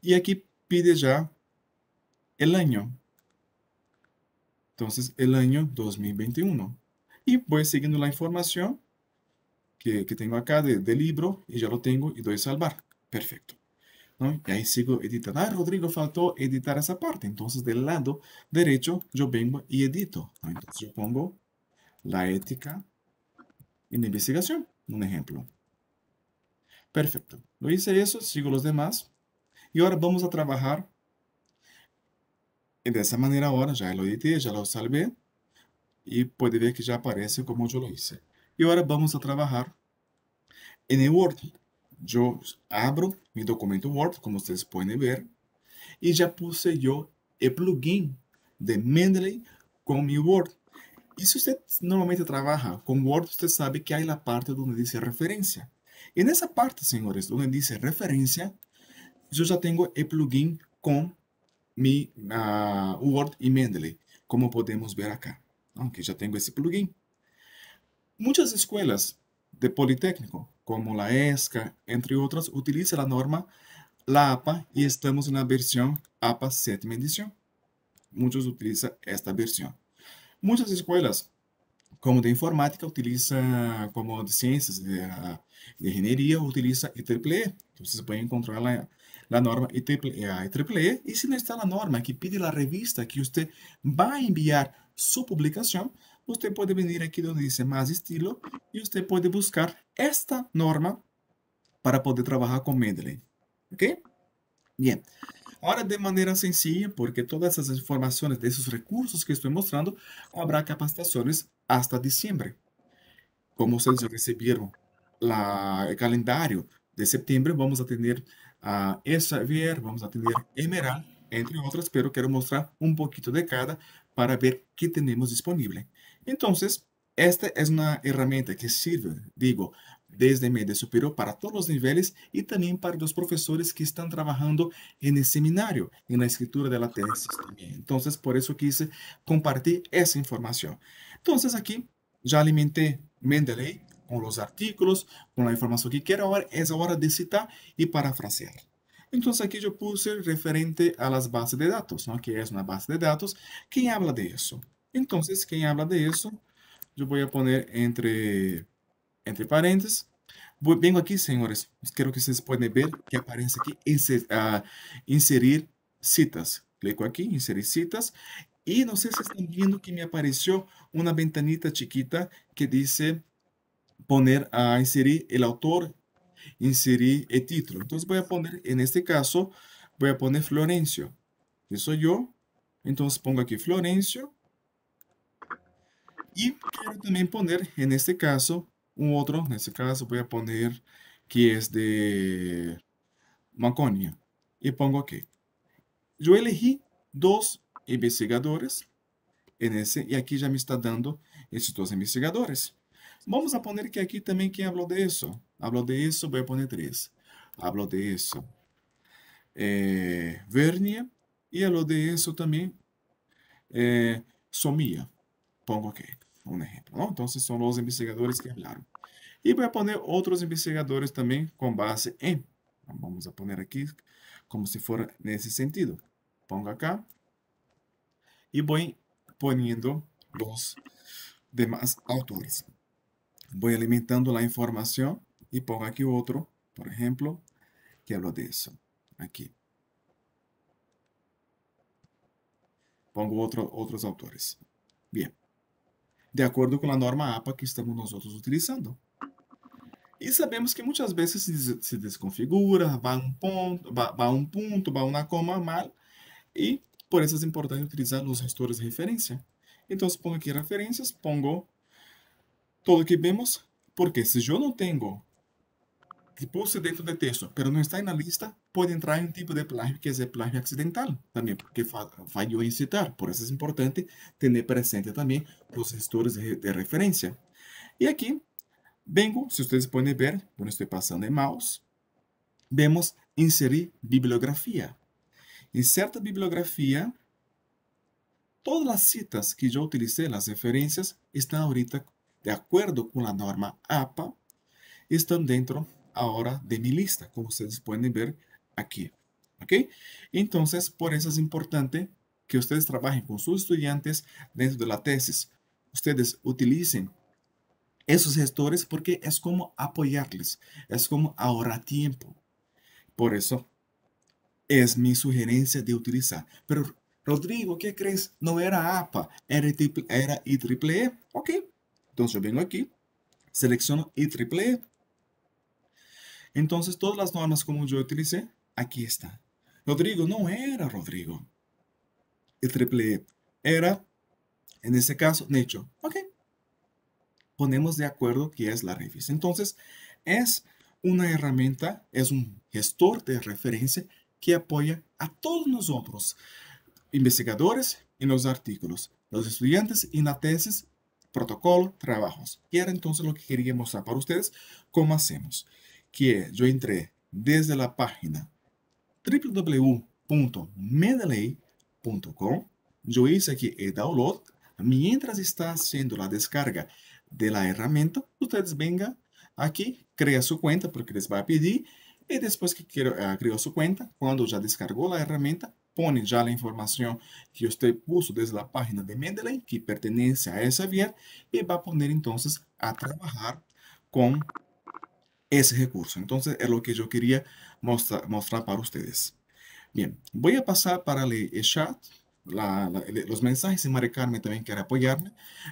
A: Y aquí pide ya el año. Entonces, el año 2021. Y voy siguiendo la información que, tengo acá del libro y ya lo tengo y doy salvar. Perfecto. ¿No? Y ahí sigo editando. Ah, Rodrigo, faltó editar esa parte. Entonces, del lado derecho, yo vengo y edito. Entonces, yo pongo la ética en investigación. Un ejemplo. Perfecto. Lo hice eso, sigo los demás. Y ahora vamos a trabajar. de esa manera ahora ya lo edité, ya lo salvé y puede ver que ya aparece como yo lo hice. Y ahora vamos a trabajar en el Word. Yo abro mi documento Word, como ustedes pueden ver, y ya puse yo el plugin de Mendeley con mi Word. Y si usted normalmente trabaja con Word, usted sabe que hay la parte donde dice referencia. En esa parte, señores, donde dice referencia, yo ya tengo el plugin con mi ah, Word y Mendeley, como podemos ver acá aunque ya tengo ese plugin. Muchas escuelas de Politécnico, como la ESCA, entre otras, utilizan la norma la y estamos en la versión APA séptima edición. Muchos utilizan esta versión. Muchas escuelas, como de informática, utiliza como de ciencias de, de ingeniería, utiliza IEEE. E. se pueden encontrar la, la norma IEEE, IEEE. E e, y si no está la norma que pide la revista que usted va a enviar su publicación, usted puede venir aquí donde dice más estilo y usted puede buscar esta norma para poder trabajar con medley ¿Ok? Bien. Ahora, de manera sencilla, porque todas esas informaciones de esos recursos que estoy mostrando, habrá capacitaciones hasta diciembre. Como ustedes recibieron la, el calendario de septiembre, vamos a tener a ah, esa Xavier, vamos a tener Emerald, entre otras, pero quiero mostrar un poquito de cada para ver qué tenemos disponible. Entonces, esta es una herramienta que sirve, digo, desde media superior para todos los niveles y también para los profesores que están trabajando en el seminario, en la escritura de la tesis también. Entonces, por eso quise compartir esa información. Entonces, aquí ya alimenté Mendeley con los artículos, con la información que quiero. Ahora es hora de citar y parafrasear. Entonces aquí yo puse referente a las bases de datos, ¿no? que es una base de datos. ¿Quién habla de eso? Entonces, ¿quién habla de eso? Yo voy a poner entre, entre paréntesis. vengo aquí, señores. Quiero que ustedes pueden ver que aparece aquí ah, inserir citas. Clico aquí, inserir citas. Y no sé si están viendo que me apareció una ventanita chiquita que dice poner a inserir el autor inserir el título. Entonces voy a poner, en este caso, voy a poner Florencio. eso soy yo. Entonces pongo aquí Florencio. Y quiero también poner, en este caso, un otro. En este caso voy a poner que es de Maconia. Y pongo aquí. Yo elegí dos investigadores. En ese, y aquí ya me está dando estos dos investigadores. Vamos a poner que aquí también quien habló de eso Hablo de eso, voy a poner tres. Hablo de eso. Eh, vernia. Y hablo de eso también. Eh, somía. Pongo aquí un ejemplo. Entonces son los investigadores que hablaron. Y voy a poner otros investigadores también con base en. Vamos a poner aquí como si fuera en ese sentido. Pongo acá. Y voy poniendo los demás autores. Voy alimentando la información y pongo aquí otro, por ejemplo, que habla de eso. Aquí. Pongo otros autores. Bien. De acuerdo con la norma APA que estamos nosotros utilizando. Y sabemos que muchas veces se desconfigura, va um ponto, va un punto, va coma mal, Y por eso es importante utilizar los gestores de referencia. Entonces, pongo aquí referencias, pongo todo lo que vemos, porque si yo no tengo puse dentro de texto, pero não está na lista, pode entrar em um tipo de plágio que é el plágio accidental, também porque falhou em citar. Por isso é importante tener presente também os gestores de, referência e aqui vengo, se vocês podem ver, quando estou passando em mouse, vemos inserir bibliografia En cierta bibliografia todas as citas que eu utilizei as referências estão ahorita de acordo com a norma APA, estão dentro ahora de mi lista, como ustedes pueden ver aquí. ¿Ok? Entonces, por eso es importante que ustedes trabajen con sus estudiantes dentro de la tesis. Ustedes utilicen esos gestores porque es como apoyarles, es como ahorrar tiempo. Por eso es mi sugerencia de utilizar. Pero, Rodrigo, ¿qué crees? No era APA, era, era IEEE. E, ok, entonces yo vengo aquí, selecciono IEEE entonces todas las normas como yo utilicé, aquí está. Rodrigo no era Rodrigo. El triple E era, en ese caso, Necho. Ok. Ponemos de acuerdo que es la refis. Entonces, es una herramienta, es un gestor de referencia que apoya a todos nosotros, investigadores en los artículos, los estudiantes en la tesis, protocolo, trabajos. Y era entonces lo que quería mostrar para ustedes cómo hacemos que yo entré desde la página www.medeley.com, yo hice aquí el download. Mientras está haciendo la descarga de la herramienta, ustedes vengan aquí, crea su cuenta porque les va a pedir. Y después que ah, creó su cuenta, cuando ya descargó la herramienta, pone ya la información que usted puso desde la página de Mendeley, que pertenece a esa vía, y va a poner entonces a trabajar con ese recurso. Entonces, es lo que yo quería mostrar, para ustedes. Bien, voy a pasar para el chat, los mensajes, y María Carmen también quiere apoyarme.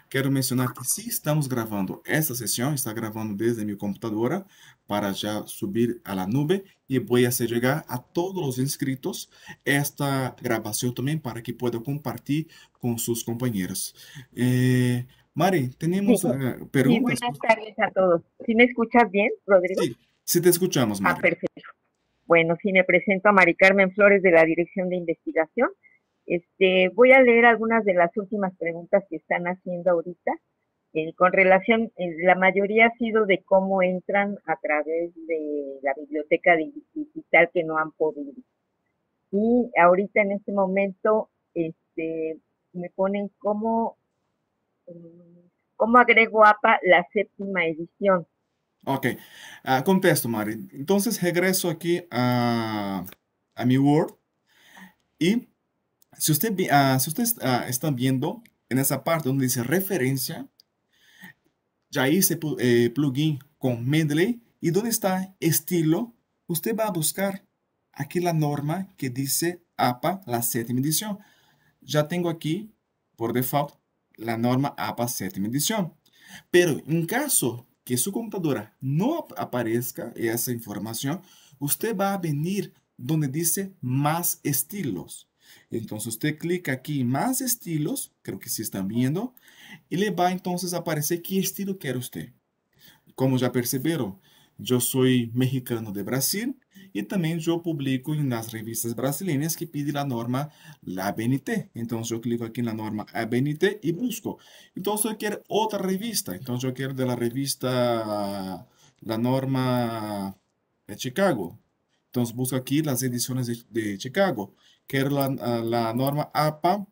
A: Quiero mencionar que sí estamos grabando esta sesión, está grabando desde mi computadora para ya subir a la nube y voy a hacer llegar a todos los inscritos esta grabación también para que puedan compartir con sus compañeros. Eh, Mari, tenemos eh, preguntas. a
B: buenas tardes a todos. ¿Sí me escuchas bien, Rodrigo? Sí,
A: sí te escuchamos, ah, Mari. Ah,
B: perfecto. Bueno, sí, me presento a Mari Carmen Flores de la Dirección de Investigación. Este, voy a leer algunas de las últimas preguntas que están haciendo ahorita. Eh, con relación, eh, la mayoría ha sido de cómo entran a través de la biblioteca digital que no han podido. Y ahorita en este momento este, me ponen cómo cómo agregó APA la séptima edición.
A: Ok, ah, contesto, Mari. Entonces regreso aquí a, a mi Word y si usted, ah, si usted ah, está viendo en esa parte donde dice referencia, ya hice eh, plugin con Medley y donde está estilo, usted va a buscar aquí la norma que dice APA, la séptima edición. Ya tengo aquí, por default, la norma APA 7 edición. Pero en caso que su computadora no aparezca esa información, usted va a venir donde dice más estilos. Entonces usted clica aquí más estilos, creo que sí están viendo, y le va entonces a aparecer qué estilo quiere usted. Como ya percibieron, yo soy mexicano de Brasil, y también yo publico las revistas brasileñas que pide la norma ABNT. Entonces, yo eu clico en la norma ABNT y busco. Entonces, yo quiero otra revista. yo quiero de la revista La Norma de Chicago. Entonces, busco aquí las ediciones de, Chicago. Quiero la, ah, norma APA.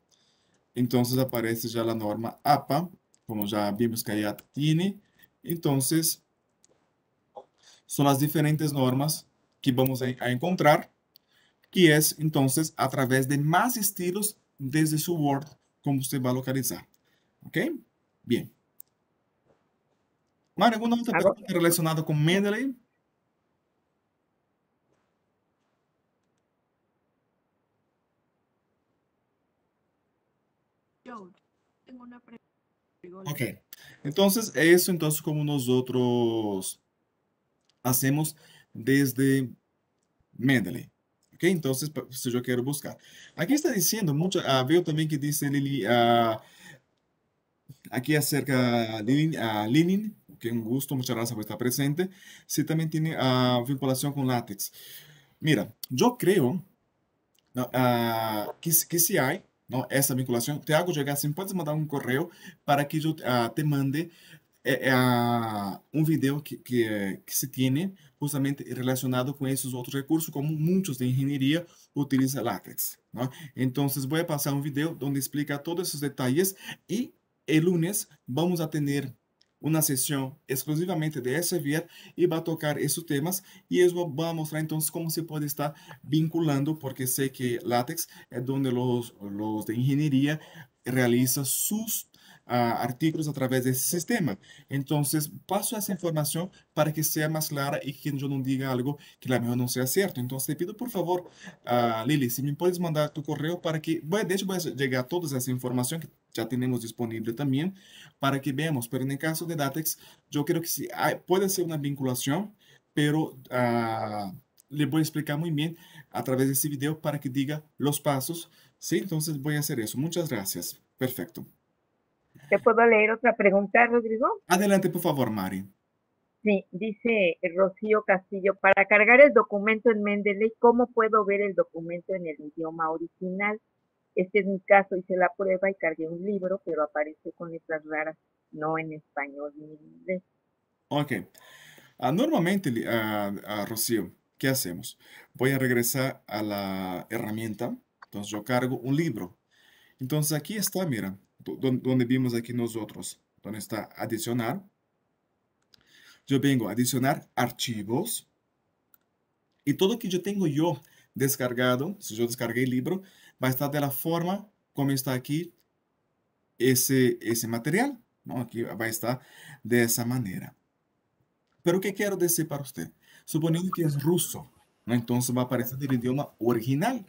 A: Entonces, aparece ya la norma APA, como ya vimos que ya tiene. Entonces, son las diferentes normas vamos a encontrar, que es entonces a través de más estilos desde su Word, como va a localizar. Ok? Bien. Más ¿alguna pregunta relacionada con Mendeley? Ok. Entonces, eso entonces como nosotros hacemos desde Mendeley. ¿Ok? Entonces, si pues, pues, yo quiero buscar. Aquí está diciendo mucho, ah, veo también que dice Lili, ah, aquí acerca a Lenin, ah, que un gusto, muchas gracias por estar presente. Si también tiene vinculación con látex. Mira, yo creo que, que si hay ¿no? vinculación. Te hago llegar. sin puedes mandar un correo. para que yo te mande eh, eh, un video vídeo que, se tiene justamente relacionado con esos otros recursos, como muchos de ingeniería utilizan LaTeX. Entonces, voy a pasar un vídeo donde explica todos esos detalles y el lunes, vamos a tener una sesión exclusivamente de y va a tocar esos temas y eso va a mostrar entonces cómo se puede estar vinculando, porque sé que LaTeX es donde los los de ingeniería realiza sus artículos a través de ese sistema. Entonces, paso esa información para que sea más clara y que yo no diga algo que la mejor no sea cierto. Entonces, te pido por favor, a Lili, si me puedes mandar tu correo para que, de hecho, voy a llegar a toda esa información que ya tenemos disponible también para que veamos. Pero en el caso de Datex, yo creo que sí, puede ser una vinculación, pero ah, le voy a explicar muy bien a través de ese video para que diga los pasos. Sí, entonces voy a hacer eso. Muchas gracias. Perfecto.
B: ¿Te puedo leer otra pregunta, Rodrigo?
A: Adelante, por favor, Mari.
B: Sí, dice Rocío Castillo, para cargar el documento en Mendeley, ¿cómo puedo ver el documento en el idioma original? Este es mi caso, hice la prueba y cargué un libro, pero aparece con letras raras, no en español ni en inglés.
A: Ok. Ah, normalmente, ah, ah, Rocío, ¿qué hacemos? Voy a regresar a la herramienta, entonces yo cargo un libro. Entonces aquí está, mira, donde vimos aquí nosotros, donde está adicionar. Yo vengo a adicionar archivos. Y todo que yo tengo yo descargado, si yo descargué el libro, va a estar de la forma como está aquí ese, ese material. ¿no? Aquí va a estar de esa manera. Pero ¿qué quiero decir para usted? Suponiendo que es ruso, ¿no? entonces va a aparecer el idioma original,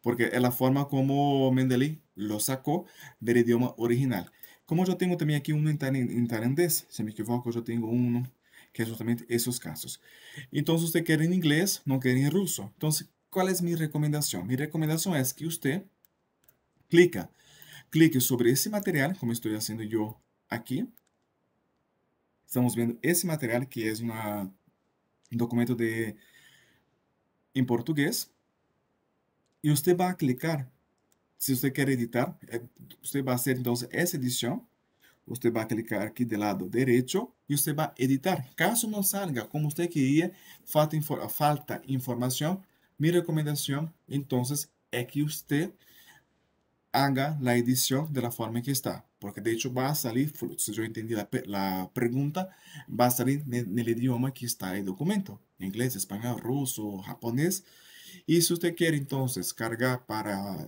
A: porque es la forma como Mendeley lo sacó del idioma original. Como yo tengo también aquí uno en, tailandés, si me equivoco, yo tengo uno que es justamente esos casos. Entonces, usted quiere en inglés, no quiere en ruso. Entonces, ¿cuál es mi recomendación? Mi recomendación es que usted clica, clique sobre ese material, como estoy haciendo yo aquí. Estamos viendo ese material que es un documento de, en portugués. Y usted va a clicar si usted quiere editar, eh, usted va a hacer entonces esa edición. Usted va a clicar aquí del lado derecho y usted va a editar. Caso no salga como usted quería, falta, información, falta mi recomendación entonces es que usted haga la edición de la forma en que está. Porque de hecho va a salir, si yo entendí la, la pregunta, va a salir en el idioma que está el documento. Inglés, español, ruso, japonés. Y si usted quiere entonces cargar para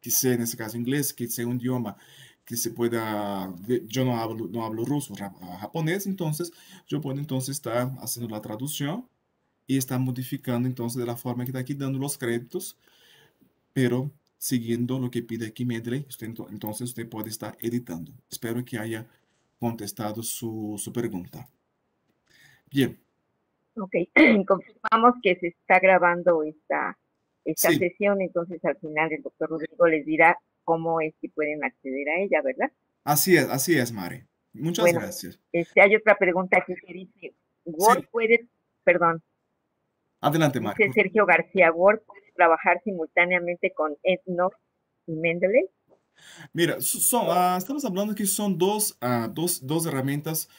A: que sea en este caso inglés, que sea un idioma que se pueda, yo no hablo, no hablo ruso, ah, japonés, entonces yo puedo entonces estar haciendo la traducción y estar modificando entonces de la forma que está aquí dando los créditos, pero siguiendo lo que pide aquí Medley, entonces usted puede estar editando. Espero que haya contestado su, su pregunta. Bien.
B: Ok, confirmamos que se está grabando esta esta eh, sesión, entonces al final el doctor Rodrigo les dirá cómo es que pueden acceder a ella, ¿verdad?
A: Así es, así es, Mari. Muchas gracias.
B: Este, hay otra pregunta aquí que dice, ¿Word puede, perdón.
A: Adelante, Mari. Sergio
B: García, ¿Word puede trabajar simultáneamente con EndNote y Mendeley?
A: Mira, son, ah, estamos hablando que son dos, ah, dos, dos, herramientas,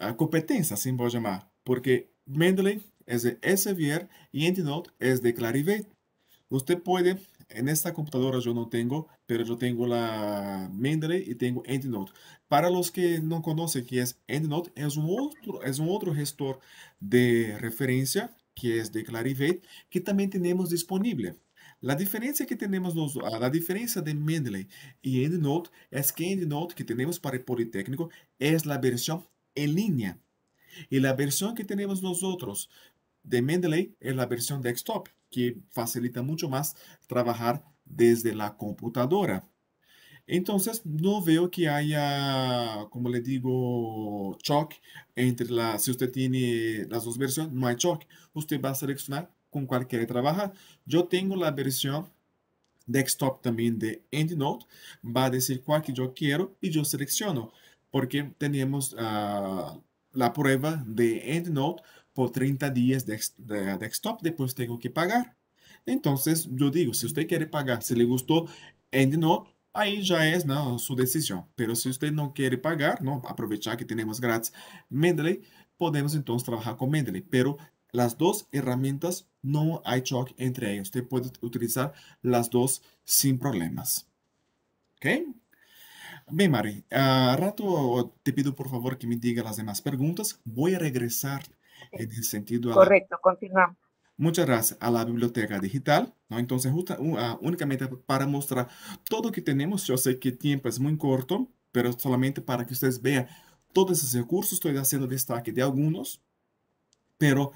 A: uh, competencias, voy llamar porque Mendeley es de SVR y EndNote es de Clarivate. Usted puede, en esta computadora yo no tengo, pero yo tengo la Mendeley y tengo EndNote. Para los que no conocen qué es EndNote, es un otro, es un otro gestor de referencia que es de Clarivate, que también tenemos disponible. La diferencia que tenemos, nos, ah, la diferencia de Mendeley y EndNote es que EndNote que tenemos para el Politécnico es la versión en línea. Y la versión que tenemos nosotros de Mendeley es la versión desktop que facilita mucho más trabajar desde la computadora. Entonces, no veo que haya, como le digo, choque entre la, si usted tiene las dos versiones, no hay Usted va a seleccionar con cuál quiere trabajar. Yo tengo la versión desktop también de EndNote. Va a decir cuál que yo quiero y yo selecciono, porque tenemos ah, la prueba de EndNote por 30 días de, de desktop, después tengo que pagar. Entonces, yo digo, si usted quiere pagar, si le gustó EndNote, ahí ya es su decisión. Pero si usted no quiere pagar, no aprovechar que tenemos gratis Mendeley, podemos entonces trabajar con Mendeley. Pero las dos herramientas, no hay choque entre ellas. Usted puede utilizar las dos sin problemas. Ok? Bien, Mari, a rato te pido por favor que me diga las demás preguntas. Voy a regresar en ese sentido. Correcto, continuamos. Muchas gracias a la biblioteca digital, ¿no? Entonces, ah, únicamente para mostrar todo lo que tenemos, yo sé que el tiempo es muy corto, pero solamente para que ustedes vean todos esos recursos, estoy haciendo destaque de algunos, pero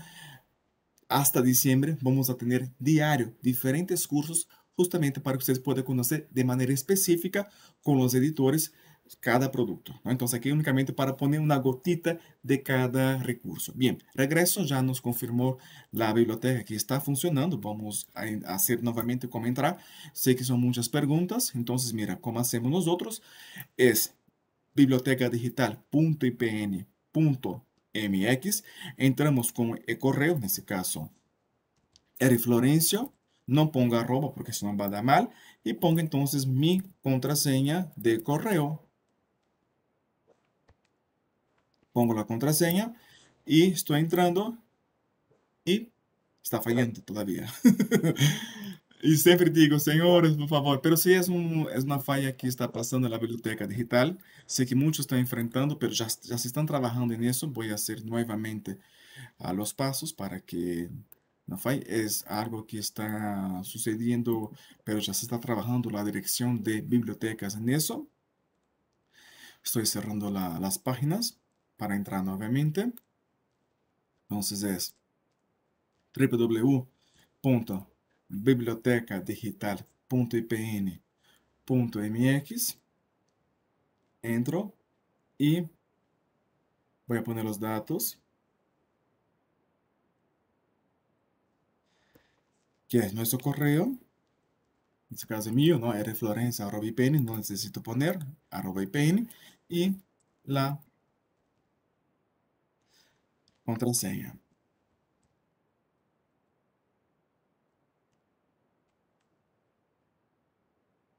A: hasta diciembre vamos a tener diario diferentes cursos justamente para que ustedes puedan conocer de manera específica con los editores cada producto. Entonces aquí únicamente para poner una gotita de cada recurso. Bien, regreso, ya nos confirmó la biblioteca que está funcionando. Vamos a hacer nuevamente cómo entrar. Sé que son muchas preguntas, entonces mira, ¿cómo hacemos nosotros? Es biblioteca digital.ipn.mx. Entramos con el correo, en este caso, florencio no ponga arroba porque si no va a dar mal y ponga entonces mi contraseña de correo pongo la contraseña y estoy entrando y está fallando todavía. y siempre digo, señores, por favor, pero si es, un, es una falla que está pasando en la biblioteca digital, sé que muchos están enfrentando, pero ya, ya se están trabajando en eso, voy a hacer nuevamente a ah, los pasos para que no falle. Es algo que está sucediendo, pero ya se está trabajando la dirección de bibliotecas en eso. Estoy cerrando las páginas para entrar nuevamente. Entonces es www.bibliotecadigital.ipn.mx. Entro y voy a poner los datos. que es nuestro correo. En este caso mío, ¿no? rflorenza.ipn. no necesito poner arroba ipn. Y la contrassenha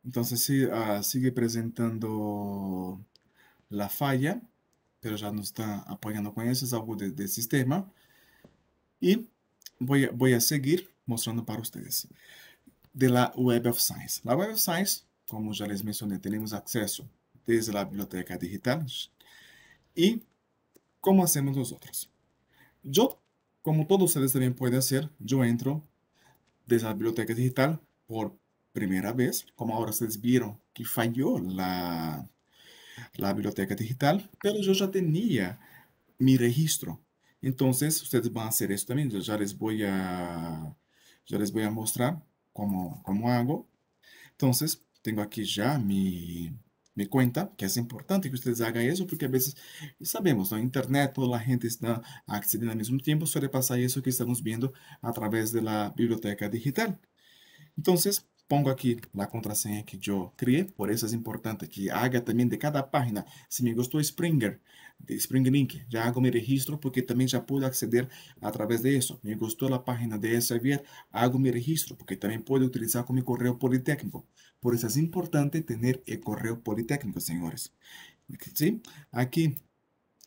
A: Então sí, uh, ah, sigue apresentando a falha, mas já nos está apoiando com isso, algo do de sistema. E vou a, seguir mostrando para vocês de la Web of Science. La Web of Science, como já les mencionei, temos acesso desde a biblioteca digital. E como hacemos nós outros? Yo, como todos ustedes también pueden hacer, yo entro de la biblioteca digital por primera vez, como ahora ustedes vieron que falló la, la biblioteca digital, pero yo ya tenía mi registro. Entonces, ustedes van a hacer esto también. Yo ya les voy a, les voy a mostrar cómo, cómo hago. Entonces, tengo aquí ya mi, me cuenta que es importante que ustedes hagan eso, porque a veces sabemos, ¿no? Internet, toda la gente está accediendo al mismo tiempo, suele pasar eso que estamos viendo a través de la biblioteca digital. Entonces, Pongo aquí la contraseña que yo creé, por eso es importante que haga también de cada página. Si me gustó Springer, de Spring Link, ya hago mi registro porque también ya puedo acceder a través de eso. Me gustó la página de Elsevier, hago mi registro porque también puedo utilizar con mi correo politécnico. Por eso es importante tener el correo politécnico, señores. ¿Sí? Aquí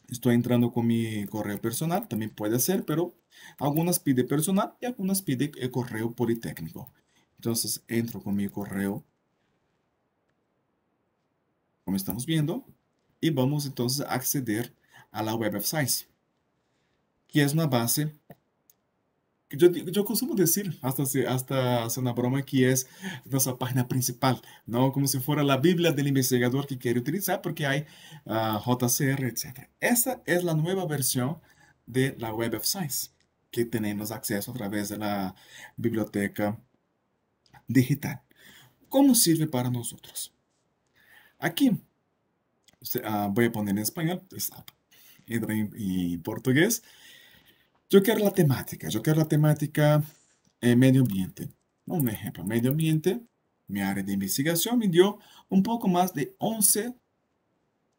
A: Estoy entrando con mi correo personal, también puede ser, pero algunas pide personal y algunas pide el correo politécnico. Entonces entro con mi correo, como estamos viendo, y vamos entonces a acceder a la Web of Science, que es una base que yo, yo costumo decir, hasta, hasta hacer una broma, que es nuestra página principal, ¿no? como si fuera la Biblia del investigador que quiere utilizar, porque hay ah, JCR, etc. Esta es la nueva versión de la Web of Science, que tenemos acceso a través de la biblioteca digital. ¿Cómo sirve para nosotros? Aquí ah, voy a poner en español y, portugués. Yo quiero la temática, yo quiero la temática eh, medio ambiente. Un ejemplo, medio ambiente, mi área de investigación me dio un poco más de 11,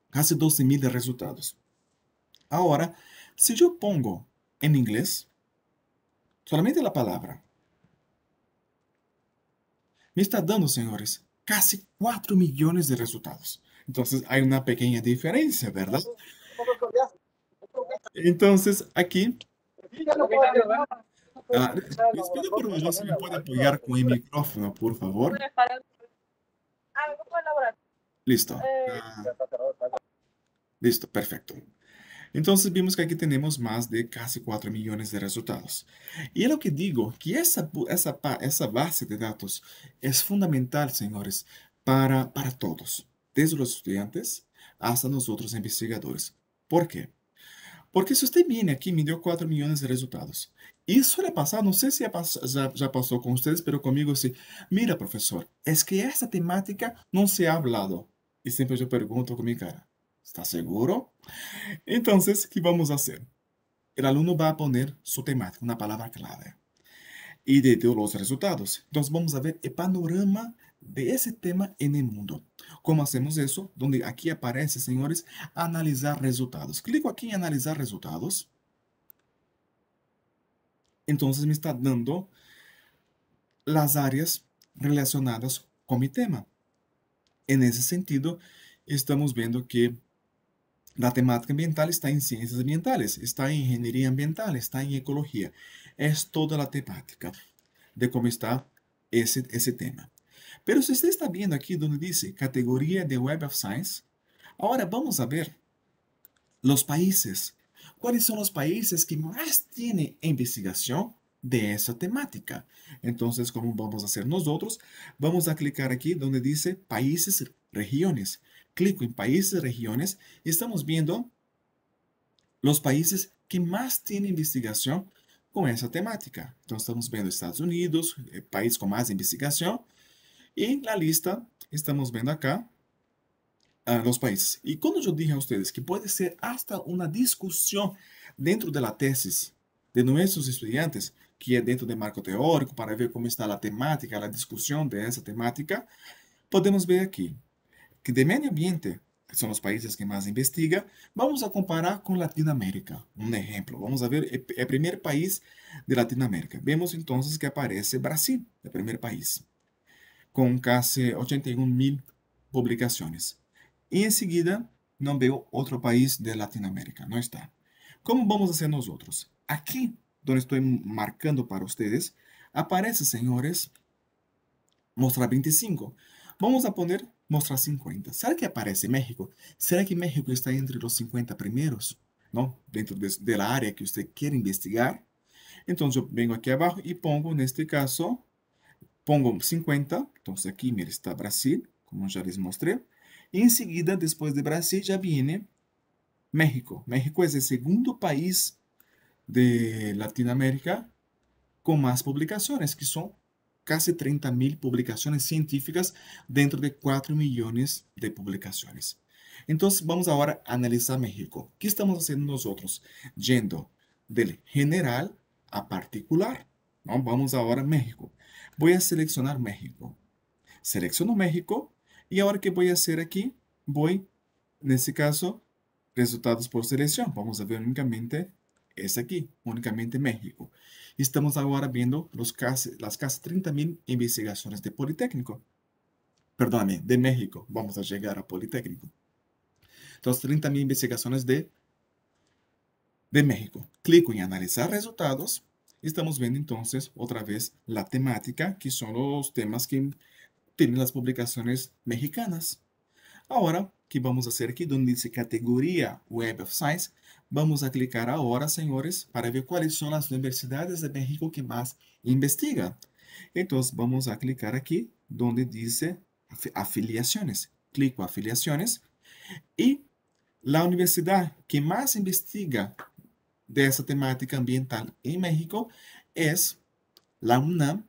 A: casi 12 mil resultados. Ahora, si yo pongo en inglés solamente la palabra me está dando, señores, casi 4 millones de resultados. Entonces hay una pequeña diferencia, ¿verdad? Entonces aquí... Ah,
B: me
A: apoyar con el micrófono, por favor.
B: Ah, listo. Eh, ah,
A: listo, perfecto. Entonces vimos que aquí tenemos más de casi 4 millones de resultados. Y es lo que digo, que esa, esa, esa base de datos es é fundamental, señores, para, para todos, desde los estudiantes hasta nosotros investigadores. ¿Por qué? Porque se usted viene aqui me deu 4 milhões de resultados. Isso era passado, não sei se é já, já passou com vocês, mas comigo assim, mira, professor, é que essa temática não se ha hablado. E sempre eu pergunto com minha cara, ¿Estás seguro? Entonces, ¿qué vamos a hacer? El alumno va a poner su temática, una palabra clave. Y de, de los resultados, entonces vamos a ver el panorama de ese tema en el mundo. ¿Cómo hacemos eso? Donde aquí aparece, señores, analizar resultados. Clico aquí en analizar resultados. Entonces me está dando las áreas relacionadas con mi tema. En ese sentido, estamos viendo que la temática ambiental está en ciencias ambientales, está en ingeniería ambiental, está en ecología. Es toda la temática de cómo está ese, ese tema. Pero si usted está viendo aquí donde dice categoría de Web of Science, ahora vamos a ver los países. ¿Cuáles son los países que más tienen investigación de esa temática? Entonces, ¿cómo vamos a hacer nosotros? Vamos a clicar aquí donde dice países, regiones clico en países, regiones, y estamos viendo los países que más tienen investigación con esa temática. Entonces, estamos viendo Estados Unidos, eh, país con más investigación. Y en la lista estamos viendo acá ah, los países. Y como yo dije a ustedes que puede ser hasta una discusión dentro de la tesis de nuestros estudiantes, que es dentro del marco teórico, para ver cómo está la temática, la discusión de esa temática, podemos ver aquí que de medio ambiente, son los países que más investiga, vamos a comparar con Latinoamérica. Un ejemplo, vamos a ver el primer país de Latinoamérica. Vemos entonces que aparece Brasil, el primer país, con casi 81 mil publicaciones. Y enseguida no veo otro país de Latinoamérica, no está. ¿Cómo vamos a hacer nosotros? Aquí, donde estoy marcando para ustedes, aparece, señores, mostrar 25. Vamos a poner mostrar 50. ¿Será que aparece México? ¿Será que México está entre los 50 primeros? ¿No? Dentro de, de la área que usted quiere investigar. Entonces yo vengo aquí abajo y pongo, en este caso, pongo 50. Entonces aquí, mira está Brasil, como ya les mostré. Y enseguida, después de Brasil, ya viene México. México es el segundo país de Latinoamérica con más publicaciones, que son casi 30 mil publicaciones científicas dentro de 4 millones de publicaciones. Entonces vamos ahora a analizar México. ¿Qué estamos haciendo nosotros? Yendo del general a particular. ¿no? Vamos ahora a México. Voy a seleccionar México. Selecciono México y ahora ¿qué voy a hacer aquí? Voy, en este caso, resultados por selección. Vamos a ver únicamente, es aquí, únicamente México. Estamos ahora viendo los las casi 30.000 investigaciones de Politécnico. Perdóname, de México. Vamos a llegar a Politécnico. Entonces, 30.000 investigaciones de, de México. Clico en analizar resultados. Estamos viendo entonces otra vez, la temática, que son los temas que tienen las publicaciones mexicanas. Ahora, ¿qué vamos a hacer aquí? Donde dice categoría Web of Science, Vamos a clicar agora, senhores, para ver quais são as universidades de México que mais investiga. então vamos a clicar aqui, onde diz afiliaciones. Clico afiliaciones e a universidade que mais investiga dessa temática ambiental em México é a UNAM,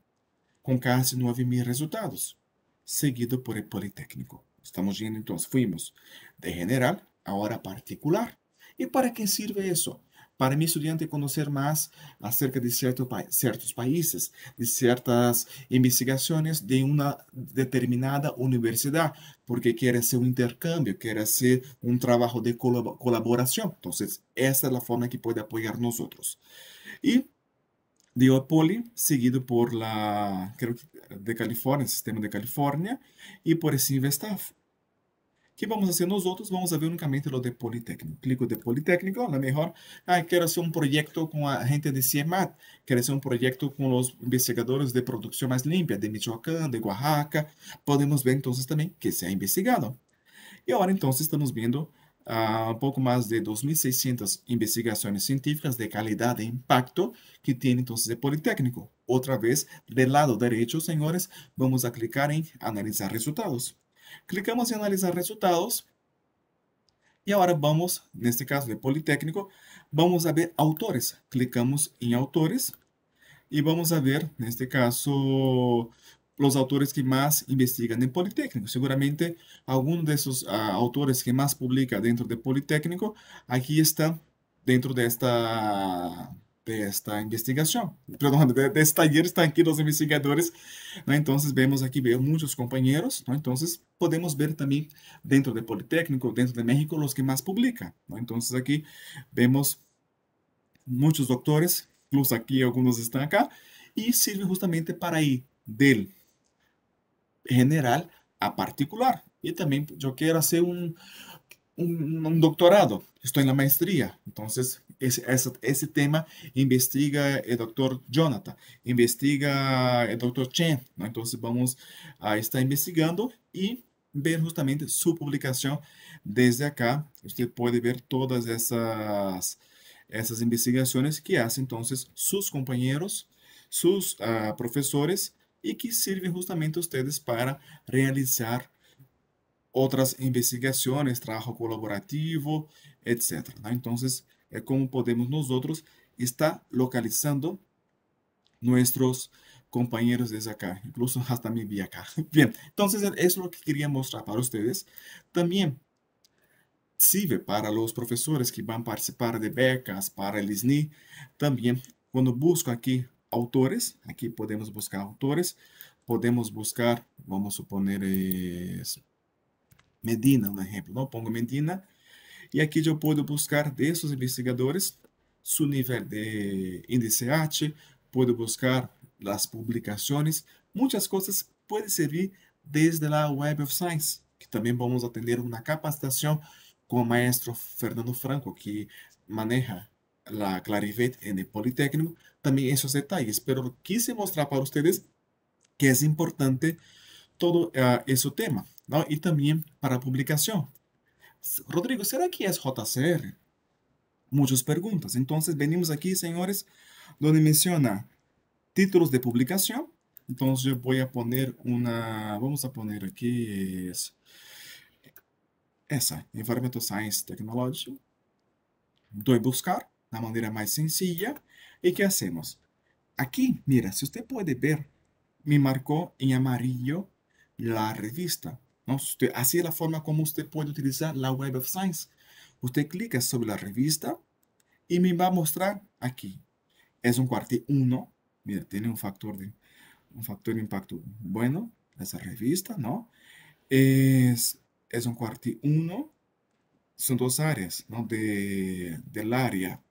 A: com quase 9 mil resultados, seguido por o Politécnico. Estamos indo então, fuimos de general, agora particular. ¿Y para qué sirve eso? Para mi estudiante conocer más acerca de ciertos países, de ciertas investigaciones de una determinada universidad, porque quiere hacer un intercambio, quiere hacer un trabajo de colaboración. Entonces, esa es la forma que puede apoyar nosotros. Y de Poli, seguido por la, creo de California, el sistema de California, y por investaf. ¿Qué vamos a hacer nosotros? Vamos a ver únicamente lo de Politécnico. Clico de Politécnico, la mejor. Ah, quiero hacer un proyecto con la gente de CIEMAT. Quiero hacer un proyecto con los investigadores de producción más limpia de Michoacán, de Oaxaca. Podemos ver entonces también que se ha investigado. Y ahora entonces estamos viendo un ah, un poco más de 2.600 investigaciones científicas de calidad e impacto que tiene entonces de Politécnico. Otra vez, del lado derecho, señores, vamos a clicar en analizar resultados. Clicamos en analizar resultados. y ahora vamos, en este caso de Politécnico, vamos a ver autores. Clicamos en autores y vamos a ver, en este caso, los autores que más investigan en Politécnico. Seguramente, alguno de esos ah, autores que más publica dentro de Politécnico, aquí está dentro de esta de investigación, perdón, de este taller están aquí los investigadores, entonces vemos aquí veo muchos compañeros, entonces podemos ver también dentro de Politécnico, dentro de México, los que más publican, entonces aquí vemos muchos doctores, incluso aquí algunos están acá, y sirve justamente para ir del general a particular, y también yo quiero hacer un doctorado, estoy en la maestría, entonces esse, esse tema investiga o Dr. Jonathan, investiga o Dr. Chen. Né? Então, vamos a estar investigando e ver justamente sua publicação desde cá Você pode ver todas essas, essas investigações que fazem, então, seus companheiros, seus uh, ah, professores e que servem justamente vocês para realizar outras investigações, trabalho colaborativo, etc. Então, es eh, como podemos nosotros está localizando nuestros compañeros desde acá, incluso hasta mi vía acá. Bien, entonces es lo que quería mostrar para ustedes. También sirve para los profesores que van a participar de becas para el ISNI. También cuando busco aquí autores, aquí podemos buscar autores, podemos buscar, vamos a poner eh, Medina, un ejemplo, ¿no? Pongo Medina E aqui eu pude buscar desses investigadores seu nível de H, pude buscar as publicações, muitas coisas podem servir desde a Web of Science, que também vamos atender uma capacitação com o maestro Fernando Franco, que maneja a Clarivet en Politécnico, também esses detalhes. mas quise mostrar para vocês que é importante todo uh, esse tema, não? e também para a publicação. Rodrigo, ¿será que es JCR? Muchas preguntas. Entonces venimos aquí, señores, donde menciona títulos de publicación. Entonces yo voy a poner una, vamos a poner aquí es, esa, Environmental Science Technology. Doy buscar, la manera más sencilla. ¿Y qué hacemos? Aquí, mira, si usted puede ver, me marcó en amarillo la revista. ¿no? Usted, así es la forma como usted puede utilizar la Web of Science. Usted clica sobre la revista y me va a mostrar aquí. Es un cuartel 1. Mira, tiene un factor de, un factor de impacto bueno. Esa revista, ¿no? Es, es un cuartel 1. Son dos áreas, ¿no? De, del área.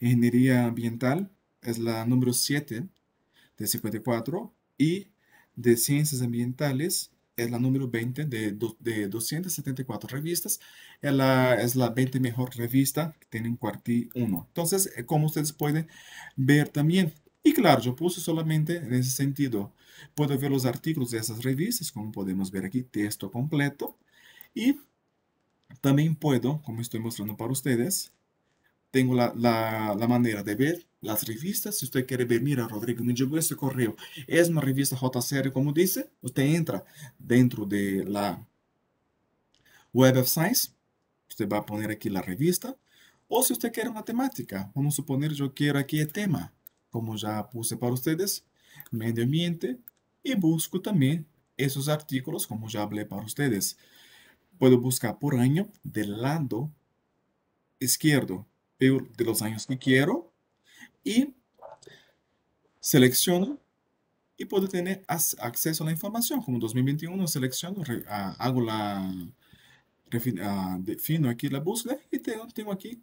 A: Ingeniería ambiental es la número 7 de 54 y de Ciencias Ambientales, es la número 20 de, de 274 revistas, Es la 20 mejor revista que tiene en 1. Entonces, eh, como ustedes pueden ver también. Y claro, yo puse solamente en ese sentido, Puedo ver los artículos de esas revistas, como podemos ver aquí, texto completo, Y también puedo, como estoy mostrando para ustedes, tengo la manera de ver las revistas. Si usted quiere ver, mira, Rodrigo, me llegó ese correo. Es una revista JCR, como dice. Usted entra dentro de la Web of Science. Usted va a poner aquí la revista. O si usted quiere una temática. Vamos a suponer, yo quiero aquí el tema. Como ya puse para ustedes, medio ambiente. Y busco también esos artículos, como ya hablé para ustedes. Puedo buscar por año del lado izquierdo de los años que quiero y selecciono y puedo tener acceso a la información. Como 2021 selecciono, ah, hago la, ah, defino aquí la búsqueda y tengo, tengo aquí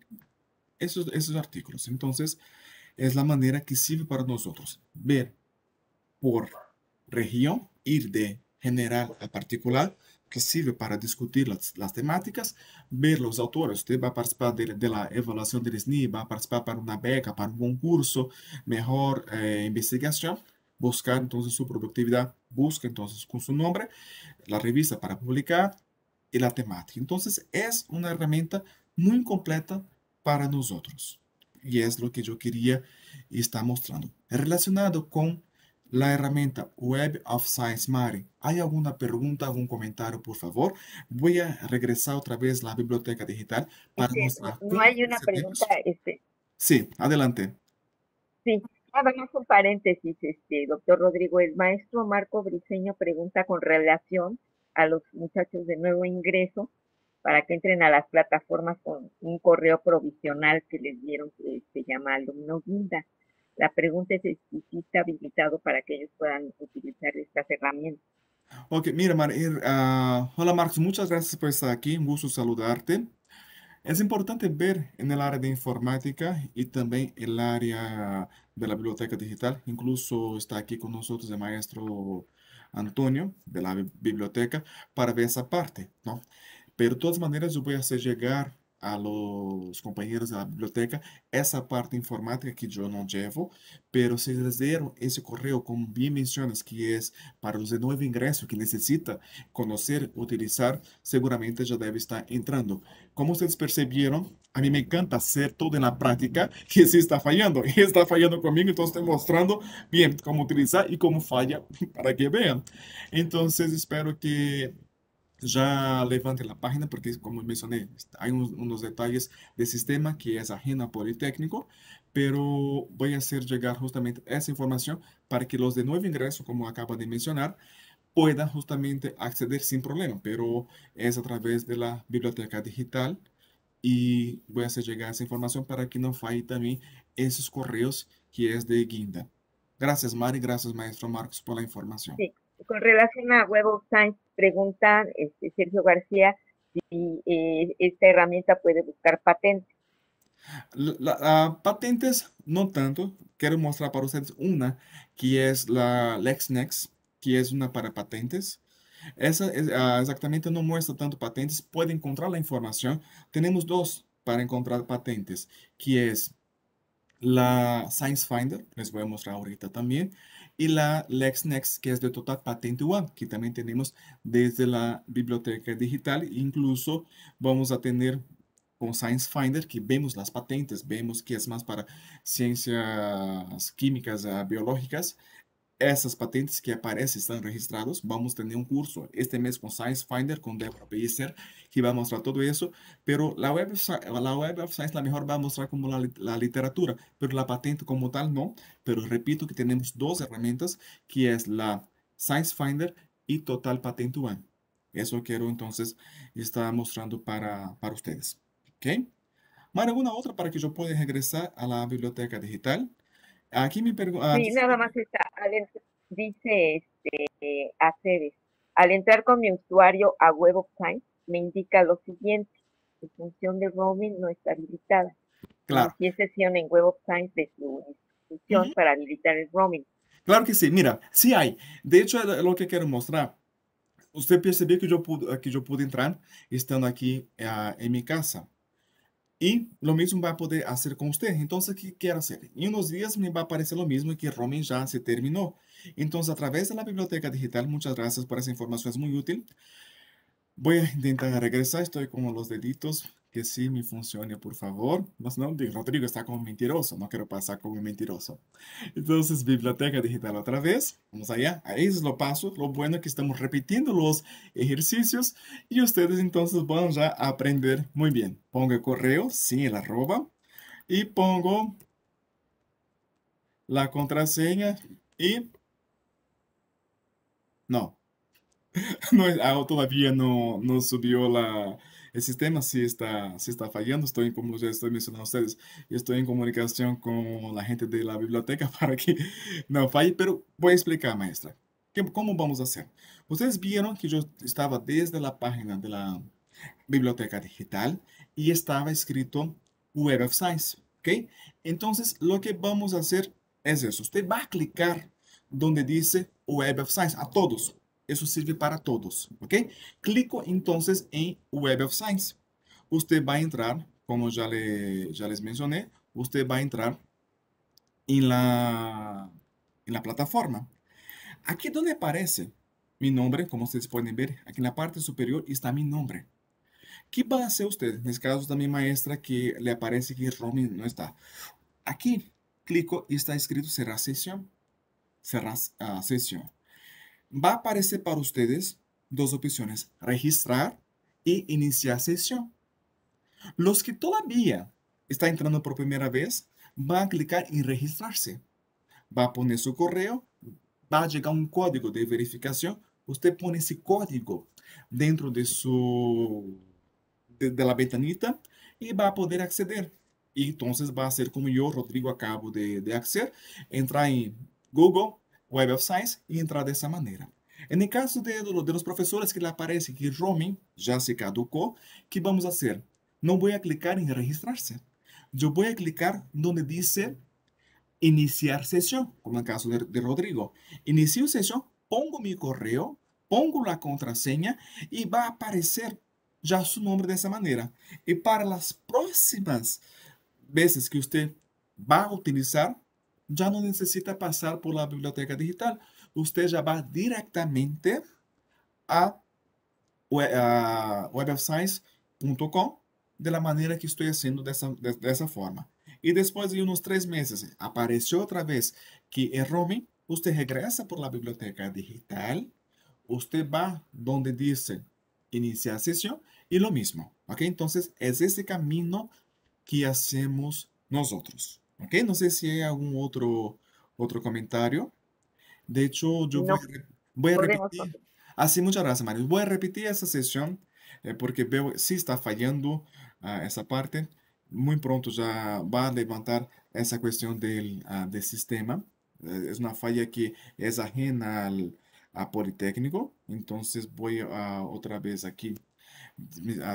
A: esos, esos artículos. Entonces, es la manera que sirve para nosotros ver por región, ir de general a particular, que sirve para discutir las, temáticas, ver los autores. Usted va a participar de, la evaluación del SNI, va a participar para una beca, para un concurso, mejor eh, investigación, buscar entonces su productividad, busca entonces con su nombre la revista para publicar y la temática. Entonces es una herramienta muy completa para nosotros. Y es lo que yo quería estar mostrando. Relacionado con la herramienta Web of Science Mari. ¿Hay alguna pregunta, algún comentario, por favor? Voy a regresar otra vez a la biblioteca digital para mostrar. No hay una
B: pregunta. Este.
A: Sí, adelante.
B: Sí, nada un paréntesis, este, doctor Rodrigo. El maestro Marco Briseño pregunta con relación a los muchachos de nuevo ingreso para que entren a las plataformas con un correo provisional que les dieron que este, se llama Alumno Guinda. La pregunta es si está habilitado para que ellos puedan utilizar estas herramientas.
A: Ok, mira, Mar, eh, ah, hola Marcos, muchas gracias por estar aquí, un gusto saludarte. Es importante ver en el área de informática y también el área de la biblioteca digital. Incluso está aquí con nosotros el maestro Antonio de la biblioteca para ver esa parte, ¿no? Pero de todas maneras yo voy a hacer llegar aos companheiros da biblioteca essa parte informática que eu não tenho, pero se eles deram esse correio, como bem mencionas, que é para os de novo ingresso que necessita conhecer, utilizar, seguramente já deve estar entrando. Como vocês perceberam, a mim me encanta ser todo na prática, que se está falhando, e está falhando comigo, então estou mostrando bem como utilizar e como falha, para que vejam. Então, espero que ya levante la página porque, como mencioné, hay unos, detalles de sistema que es ajena a Politécnico, pero voy a hacer llegar justamente esa información para que los de nuevo ingreso, como acaba de mencionar, puedan justamente acceder sin problema, pero es a través de la biblioteca digital y voy a hacer llegar esa información para que no falle también esos correos que es de Guinda. Gracias, Mari, gracias, maestro Marcos, por la información.
B: Sí, con relación a Web of Science, pregunta este, Sergio García si eh, esta herramienta puede buscar patentes.
A: patentes no tanto. Quiero mostrar para ustedes una que es la LexNex, e que es una para patentes. Esa ah, exactamente no muestra tanto patentes, puede encontrar la información. Tenemos dos para encontrar patentes, que es la Science Finder, les voy a mostrar ahorita también, y la LexNext, que es de total patente One que también tenemos desde la biblioteca digital. Incluso vamos a tener con Science Finder, que vemos las patentes, vemos que es más para ciencias químicas, ah, biológicas, esas patentes que aparecen están registradas. Vamos a tener un curso este mes con Science Finder, con Deborah Beiser, que va a mostrar todo eso. Pero la web, la web of Science, mejor va a mostrar como la literatura, pero la patente como tal, no. Pero repito que tenemos dos herramientas, que es la Science Finder y Total Patent One. Eso quiero entonces estar mostrando para, para ustedes. ¿Ok? ¿Más alguna otra para que yo pueda regresar a la biblioteca digital? Aquí me pregunta. Ah, sí, nada
B: más está. dice este, Al entrar con mi usuario a Web of Time, me indica lo siguiente: su función de roaming no está habilitada. Claro. Y sesión en Web of Time de su institución para habilitar el roaming.
A: Claro que sí, mira, sí hay. De hecho, lo que quiero mostrar. Usted percibió que yo pude, yo pude entrar estando aquí ah, en mi casa. Y lo mismo va a poder hacer con usted. Entonces, ¿qué quiero hacer? En unos días me va a aparecer lo mismo y que Roman ya se terminó. Entonces, a través de la biblioteca digital, muchas gracias por esa información. Es muy útil. Voy a intentar regresar, estoy con los deditos que sí me funcione, por favor. más no, Rodrigo está como mentiroso, no quiero pasar como mentiroso. Entonces, biblioteca digital otra vez. Vamos allá, ahí es lo paso. Lo bueno es que estamos repitiendo los ejercicios y ustedes entonces van ya a aprender muy bien. Pongo el correo, sí, el arroba, y pongo la contraseña y... No, no, ah, todavía no, no subió la el sistema sí está, sí está fallando. Estoy, como ya estoy mencionando a ustedes, estoy en comunicación con la gente de la biblioteca para que no falle, pero voy a explicar, maestra. ¿Cómo vamos a hacer? Ustedes vieron que yo estaba desde la página de la biblioteca digital y estaba escrito Web of Science, ¿ok? Entonces, lo que vamos a hacer es eso. Usted va a clicar donde dice Web of Science, a todos, eso sirve para todos, ¿ok? Clico entonces en Web of Science. Usted va a entrar, como ya, le, les mencioné, usted va a entrar en la, plataforma. Aquí donde aparece mi nombre, como ustedes pueden ver, aquí en la parte superior está mi nombre. ¿Qué va a hacer usted? En este caso mi maestra que le aparece que Romy no está. Aquí clico y está escrito cerrar sesión. Cerrar ah, sesión va a aparecer para ustedes dos opciones, registrar y iniciar sesión. Los que todavía están entrando por primera vez van a clicar y registrarse. Va a poner su correo, va a llegar un código de verificación. Usted pone ese código dentro de su de, la ventanita y va a poder acceder. Y entonces va a ser como yo, Rodrigo, acabo de, de acceder. Entra en Google, Web of Science y entrar manera. En el caso de, de los profesores que le aparece que roaming ya se caducó, ¿qué vamos a hacer? No voy a clicar en registrarse. Yo voy a clicar donde dice iniciar sesión, como en el caso de, de, Rodrigo. Inicio sesión, pongo mi correo, pongo la contraseña y va a aparecer ya su nombre de esa manera. Y para las próximas veces que usted va a utilizar ya no necesita pasar por la biblioteca digital. Usted ya va directamente a, webofscience.com de la manera que estoy haciendo de esa, forma. Y después de unos tres meses apareció otra vez que el roaming, usted regresa por la biblioteca digital, usted va donde dice iniciar sesión y lo mismo. ¿ok? Entonces es ese camino que hacemos nosotros. ¿Ok? No sé si hay algún otro, otro comentario. De hecho, yo
B: voy, a repetir. Así,
A: ah, sí, muchas gracias, Mario. Voy a repetir esa sesión eh, porque veo si está fallando ah, esa parte. Muy pronto ya va a levantar esa cuestión del, ah, sistema. Eh, es una falla que es ajena al a Politécnico. Entonces voy a, otra vez aquí.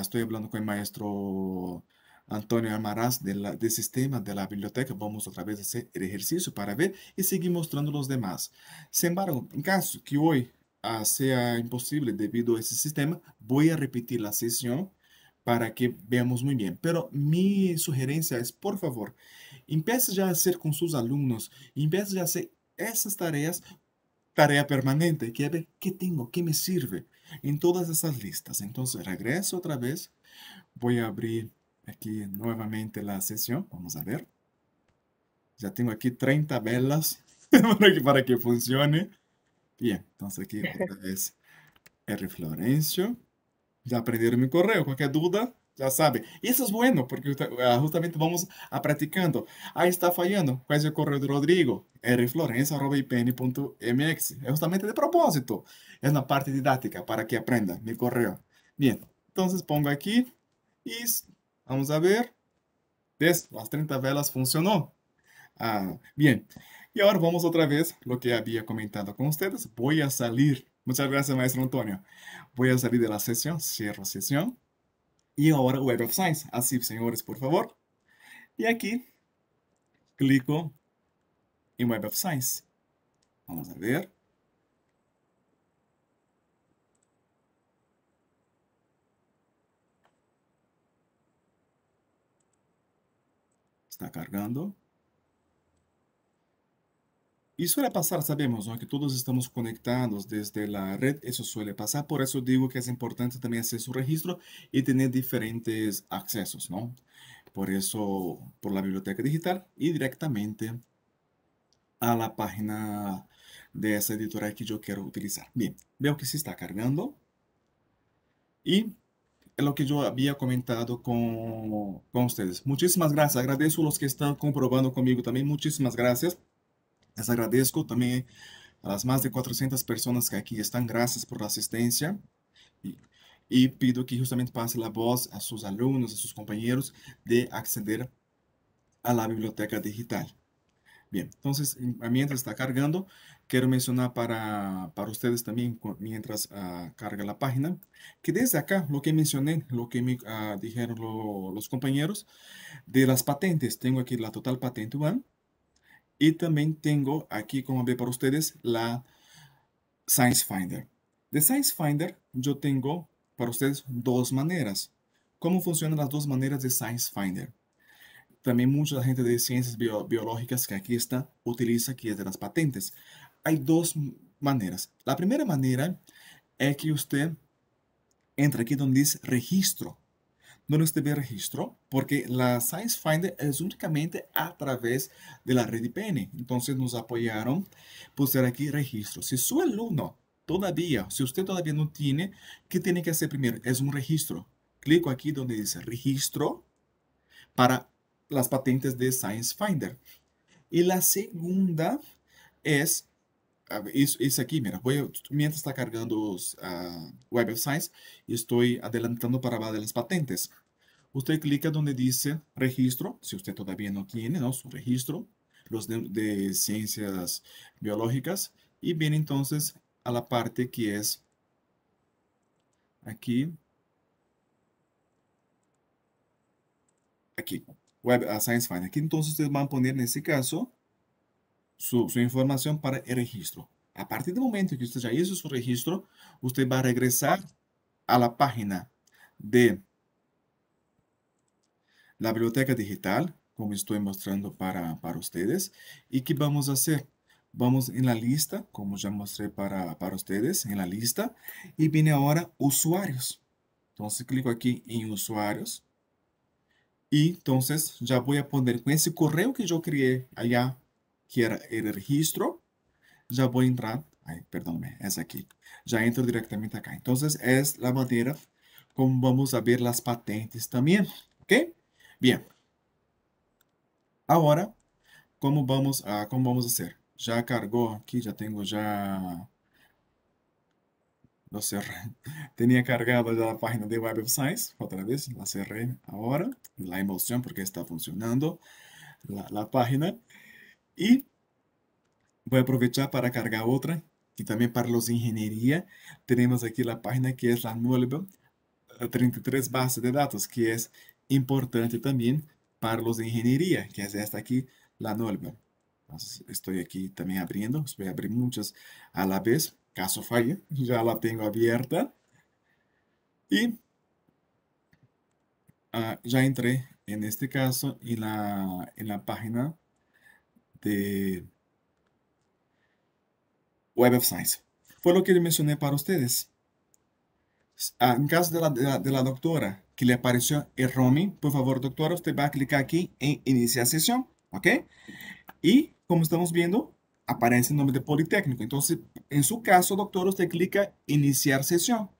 A: Estoy hablando con el maestro Antonio Amarás del, sistema de la biblioteca. Vamos otra vez a hacer el ejercicio para ver y seguir mostrando los demás. Sin embargo, en caso que hoy ah, sea imposible debido a ese sistema, voy a repetir la sesión para que veamos muy bien. Pero mi sugerencia es, por favor, empiece ya a hacer con sus alumnos, empiece ya a hacer esas tareas, tarea permanente, que ver qué tengo, qué me sirve en todas esas listas. Entonces, regreso otra vez, voy a abrir aquí nuevamente la sesión. Vamos a ver. Ya tengo aquí 30 velas para, que, para que funcione. Bien, entonces aquí otra vez R. Florencio. Ya aprendieron mi correo. Cualquier duda, ya sabe. Y eso es bueno, porque ah, justamente vamos a practicando. Ahí está fallando. ¿Cuál es el correo de Rodrigo? rflorencio.ipn.mx Es justamente de propósito. Es una parte didáctica para que aprenda mi correo. Bien, entonces pongo aquí y Vamos a ver. Desde las 30 velas funcionó. Ah, bien. Y ahora vamos otra vez lo que había comentado con ustedes. Voy a salir. Muchas gracias, maestro Antonio. Voy a salir de la sesión. Cierro sesión. Y ahora Web of Science. Así, señores, por favor. Y aquí clico en Web of Science. Vamos a ver. está cargando. Y suele pasar, sabemos, que todos estamos conectados desde la red, eso suele pasar, por eso digo que es importante también hacer su registro y tener diferentes accesos, ¿no? Por eso, por la biblioteca digital y directamente a la página de esa editorial que yo quiero utilizar. Bien, veo que se está cargando y es lo que yo había comentado con, ustedes. Muchísimas gracias. Agradezco a los que están comprobando conmigo también. Muchísimas gracias. Les agradezco también a las más de 400 personas que aquí están. Gracias por la asistencia. Y, y pido que justamente pase la voz a sus alumnos, a sus compañeros, de acceder a la biblioteca digital. Bien, entonces ah, mientras está cargando, quiero mencionar para, ustedes también, mientras ah, carga la página, que desde acá, lo que mencioné, lo que me ah, dijeron los compañeros, de las patentes, tengo aquí la Total Patent One, y también tengo aquí, como ve para ustedes, la Science Finder. De Science Finder, yo tengo para ustedes dos maneras. ¿Cómo funcionan las dos maneras de Science Finder? También mucha gente de ciencias biológicas que aquí está, utiliza aquí es de las patentes. Hay dos maneras. La primera manera es que usted entra aquí donde dice registro. Donde usted ve registro, porque la Science Finder es únicamente a través de la red IPN. Entonces nos apoyaron, pusieron aquí registro. Si su alumno todavía, si usted todavía no tiene, ¿qué tiene que hacer primero? Es un registro. Clico aquí donde dice registro para las patentes de Science Finder. Y la segunda es, es aquí, mira, mientras está cargando ah, Web of Science, estoy adelantando para abajo de las patentes. Usted clica donde dice registro, si usted todavía no tiene ¿no? su registro, los de, ciencias biológicas, y viene entonces a la parte que es aquí aquí Web Science Aquí entonces ustedes van a poner en este caso su, información para el registro. A partir del momento que usted ya hizo su registro, usted va a regresar a la página de la biblioteca digital, como estoy mostrando para, para ustedes. ¿Y qué vamos a hacer? Vamos en la lista, como ya mostré para, para ustedes, en la lista. Y viene ahora usuarios. Entonces clico aquí en usuarios. e então já vou a poner esse correio que eu criei allá, que era o registro, já vou entrar, ay, perdónme, es aqui já entro diretamente acá. Então, é a maneira como vamos abrir ver patentes também ¿ok? bem agora como vamos a, cómo vamos fazer Já cargou aqui, já tenho já lo cerré. Tenía cargada ya la página de Web of Science, otra vez la cerré ahora, la emoción porque está funcionando la, página. Y voy a aprovechar para cargar otra y también para los ingeniería. Tenemos aquí la página que es la nueva 33 base de datos, que es importante también para los de ingeniería, que es esta aquí, la nueva. estoy aquí también abriendo, voy a abrir muchas a la vez caso falle, ya la tengo abierta. Y ah, ya entré en este caso en la, en la página de Web of Science. Fue lo que le mencioné para ustedes. Ah, en caso de la, doctora, que le apareció el roaming, por favor, doctora, usted va a clicar aquí en iniciar sesión, ¿ok? Y como estamos viendo, aparece el nombre de Politécnico. Entonces, en su caso, doctor, usted clica iniciar sesión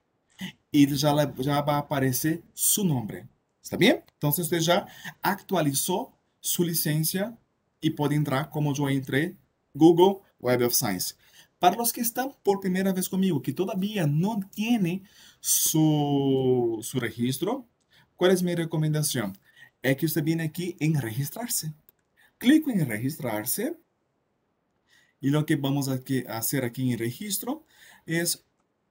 A: y ya, va a aparecer su nombre. ¿Está bien? Entonces, usted ya actualizó su licencia y puede entrar como yo entré, Google Web of Science. Para los que están por primera vez conmigo, que todavía no tienen su, su registro, ¿cuál es mi recomendación? Es que usted viene aquí en registrarse. Clico en registrarse y lo que vamos a hacer aquí en registro es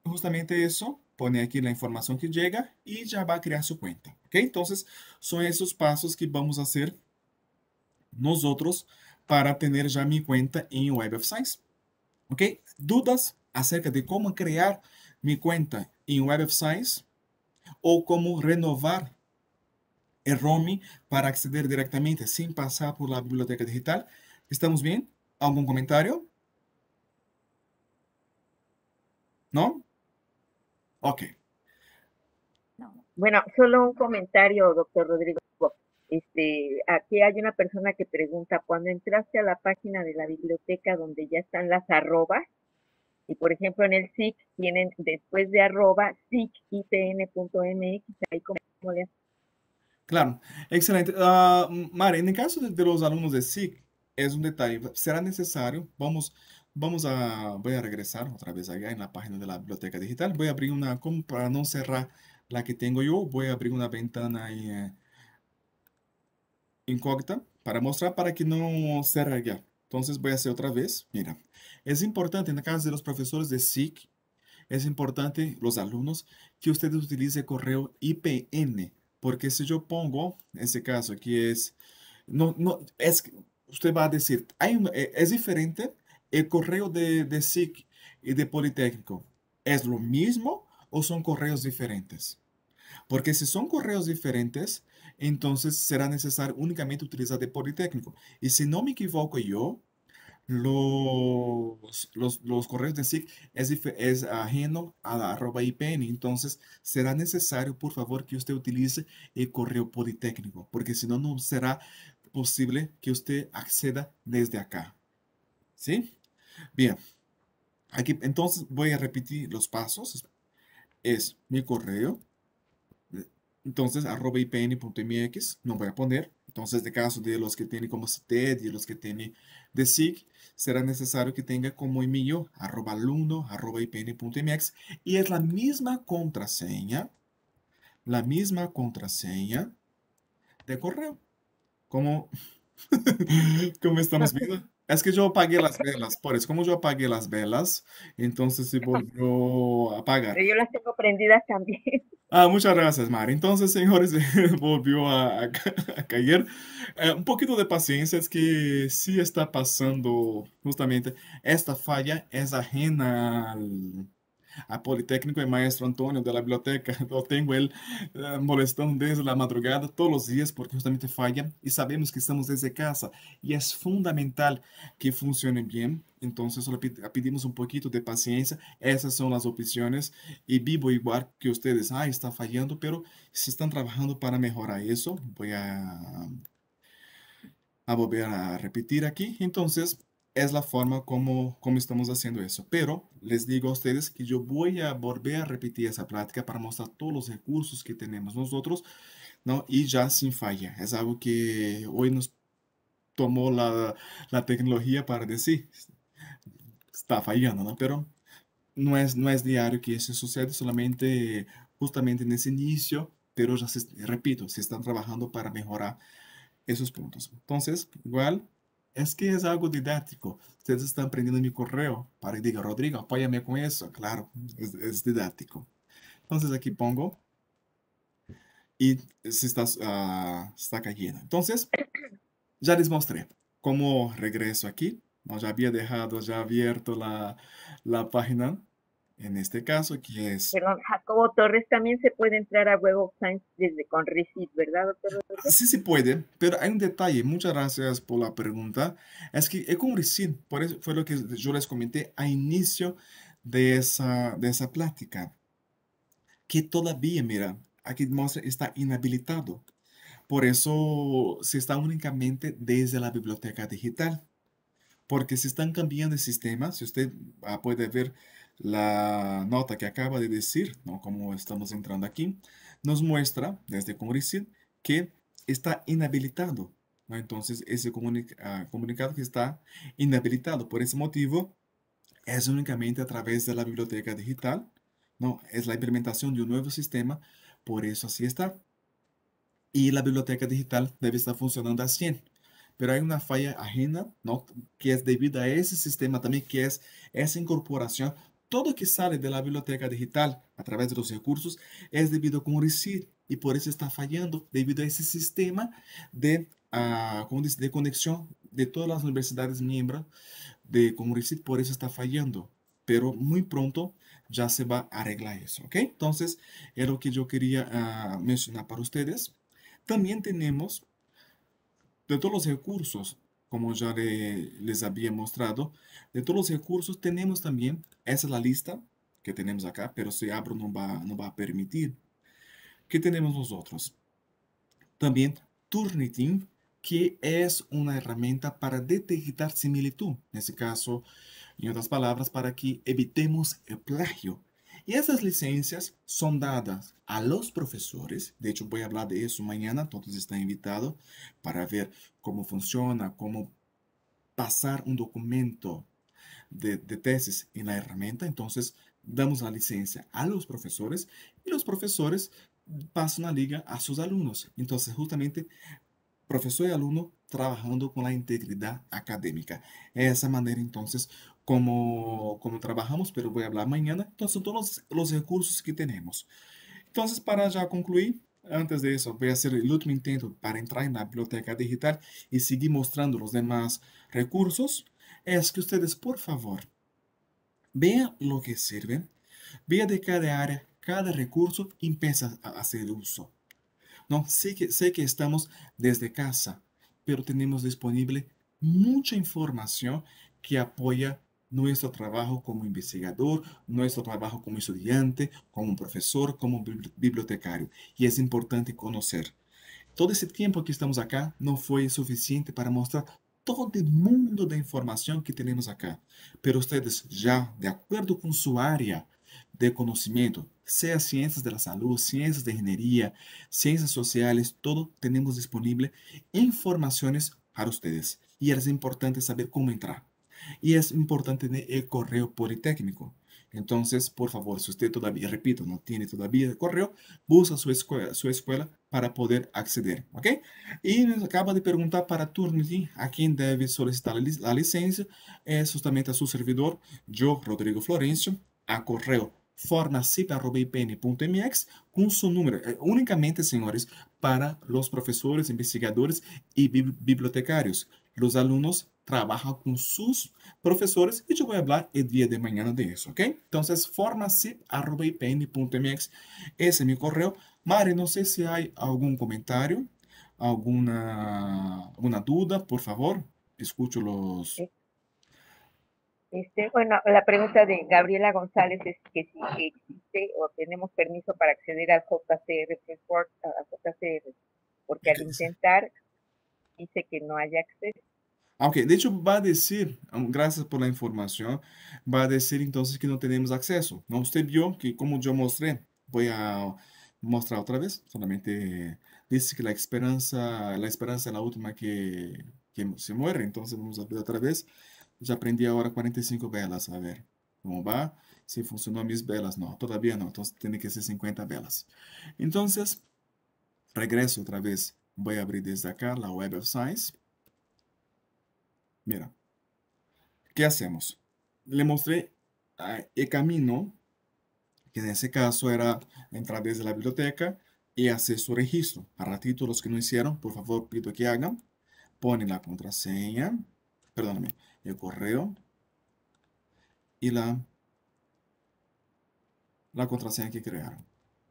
A: justamente eso, pone aquí la información que llega y ya va a crear su cuenta. ¿ok? Entonces, son esos pasos que vamos a hacer nosotros para tener ya mi cuenta en Web of Science. ¿ok? ¿Dudas acerca de cómo crear mi cuenta en Web of Science o cómo renovar el ROMI para acceder directamente sin pasar por la biblioteca digital? ¿Estamos bien? ¿Algún comentario? ¿No? Ok.
B: Bueno, solo un comentario, doctor Rodrigo. Este, aquí hay una persona que pregunta, cuando entraste a la página de la biblioteca donde ya están las arrobas, y por ejemplo en el SIC tienen después de arroba sicitn.mx, ahí como
A: Claro, excelente. Uh, en el caso de, de los alumnos de SIC, es un detalle. Será necesario, vamos, vamos a, voy a regresar otra vez allá en la página de la biblioteca digital. Voy a abrir una, para no cerrar la que tengo yo, voy a abrir una ventana eh, incógnita para mostrar para que no cerre ya. Entonces voy a hacer otra vez. Mira, es importante en la casa de los profesores de SIC, es importante los alumnos que ustedes utilicen correo IPN, porque si yo pongo, en este caso aquí es, no, no, es usted va a decir, hay eh, es diferente el correo de, de SIC y de Politécnico. ¿Es lo mismo o son correos diferentes? Porque si son correos diferentes, entonces será necesario únicamente utilizar de Politécnico. Y si no me equivoco yo, los, los, correos de SIC es, es ajeno a la arroba IPN. Entonces será necesario, por favor, que usted utilice el correo Politécnico, porque si no, no será posible que usted acceda desde acá. ¿Sí? Bien. Aquí entonces voy a repetir los pasos. Es mi correo. Entonces, arroba ipn.mx, no voy a poner. Entonces, de caso de los que tienen como CITED y los que tienen de SIG, será necesario que tenga como email arroba alumno, arroba ipn.mx. Y es la misma contraseña, la misma contraseña de correo. ¿Cómo, ¿Cómo estamos viendo? Es que yo apagué las velas, por eso, como yo apagué las velas, entonces se volvió a apagar.
B: yo las tengo prendidas también.
A: Ah, muchas gracias, Mar Entonces, señores, volvió a, caer. Eh, un poquito de paciencia, es que sí está pasando justamente esta falla, es ajena al, a Politécnico y Maestro antonio de la biblioteca. Lo tengo él eh, molestando desde la madrugada, todos los días porque justamente falla y sabemos que estamos desde casa y es fundamental que funcione bien. Entonces só pedimos un poquito de paciencia esas son las opciones y vivo igual que ustedes Ah, está fallando pero se están trabajando para mejorar eso Voy a, volver a repetir aquí entonces es la forma como, como estamos haciendo eso. Pero les digo a ustedes que yo voy a volver a repetir esa práctica para mostrar todos los recursos que tenemos nosotros ¿no? y ya sin falla. Es algo que hoy nos tomó la, tecnología para decir, está fallando, ¿no? pero no es, no es diario que eso sucede, solamente justamente en ese inicio, pero ya se, repito, se están trabajando para mejorar esos puntos. Entonces, igual es que es algo didáctico. Ustedes están aprendiendo mi correo para que diga, Rodrigo, apóyame con eso. Claro, es, es didáctico. Entonces aquí pongo y se está, uh, ah, está cayendo. Entonces, ya les mostré cómo regreso aquí. ¿no? Ya había dejado, ya abierto la, la página En este caso, aquí es.
B: Perdón, Jacobo Torres, también se puede entrar a Web of Science desde con ¿verdad, doctor?
A: Sí, se puede, pero hay un detalle. Muchas gracias por la pregunta. Es que es con por eso fue lo que yo les comenté a inicio de esa, de esa plática. Que todavía, mira, aquí muestra, está inhabilitado. Por eso se está únicamente desde la biblioteca digital. Porque se están cambiando de sistema. Si usted ah, puede ver la nota que acaba de decir, ¿no? como estamos entrando aquí, nos muestra desde Congresid que está inhabilitado. ¿no? Entonces, ese ah, comunicado que está inhabilitado por ese motivo es únicamente a través de la biblioteca digital. No, es la implementación de un nuevo sistema, por eso así está. Y la biblioteca digital debe estar funcionando a 100 pero hay una falla ajena, ¿no? Que es debido a ese sistema también, que es esa incorporación todo que sale de la biblioteca digital a través de los recursos es debido a decir y por eso está fallando debido a ese sistema de, ah, de conexión de todas las universidades miembros de decir por eso está fallando. Pero muy pronto ya se va a arreglar eso, ¿ok? Entonces, es lo que yo quería ah, mencionar para ustedes. También tenemos, de todos los recursos como ya les había mostrado. De todos los recursos tenemos también, esa es la lista que tenemos acá, pero si abro no va, no va a permitir. ¿Qué tenemos nosotros? También Turnitin, que es una herramienta para detectar similitud. En ese caso, en otras palabras, para que evitemos el plagio. Y esas licencias son dadas a los profesores. De hecho, voy a hablar de eso mañana. Todos están invitados para ver cómo funciona, cómo pasar un documento de, tesis en la herramienta. Entonces, damos la licencia a los profesores y los profesores pasan la liga a sus alumnos. Entonces, justamente, profesor y alumno trabajando con la integridad académica. esa manera, entonces, como, trabajamos, pero voy a hablar mañana. Entonces, todos los recursos que tenemos. Entonces, para ya concluir, antes de eso, voy a hacer el último intento para entrar en la biblioteca digital y seguir mostrando los demás recursos. Es que ustedes, por favor, vean lo que sirven, vean de cada área, cada recurso y empieza a hacer uso. No, sé que, sé que estamos desde casa, pero tenemos disponible mucha información que apoya nuestro trabajo como investigador, nuestro trabajo como estudiante, como profesor, como bibliotecario. Y es importante conocer. Todo ese tiempo que estamos acá no fue suficiente para mostrar todo el mundo de información que tenemos acá. Pero ustedes ya, de acuerdo con su área de conocimiento, sea ciencias de la salud, ciencias de ingeniería, ciencias sociales, todo tenemos disponible informaciones para ustedes. Y es importante saber cómo entrar y es importante el correo politécnico. Entonces, por favor, si usted todavía, repito, no tiene todavía el correo, busca su escuela, su escuela para poder acceder, ¿ok? Y nos acaba de preguntar para Turnitin, a quién debe solicitar la licencia. Es justamente a su servidor, yo, Rodrigo Florencio, a correo formacip.ipn.mx con su número, eh, únicamente, señores, para los profesores, investigadores y bibliotecarios. Los alumnos trabaja con sus profesores y yo voy a hablar el día de mañana de eso, ¿ok? Entonces, formacip.ipn.mx, ese es mi correo. Mari, no sé si hay algún comentario, alguna, alguna duda, por favor, escucho los...
B: Eh, este, bueno, la pregunta de Gabriela González es que si existe o tenemos permiso para acceder al JCR, porque al intentar dice que no hay acceso.
A: Ok, de hecho va a decir, gracias por la información, va a decir entonces que no tenemos acceso. ¿No? Usted vio que como yo mostré, voy a mostrar otra vez, solamente dice que la esperanza, la esperanza es la última que, que se muere, entonces vamos a ver otra vez. Ya aprendí ahora 45 velas, a ver cómo va, si funcionó mis velas, no, todavía no, entonces tiene que ser 50 velas. Entonces, regreso otra vez, voy a abrir desde acá la Web of Science. Mira, ¿qué hacemos? Le mostré ah, el camino, que en ese caso era entrar desde la biblioteca y hacer su registro. A títulos los que no hicieron, por favor, pido que hagan. Ponen la contraseña, perdóname, el correo y la, la contraseña que crearon.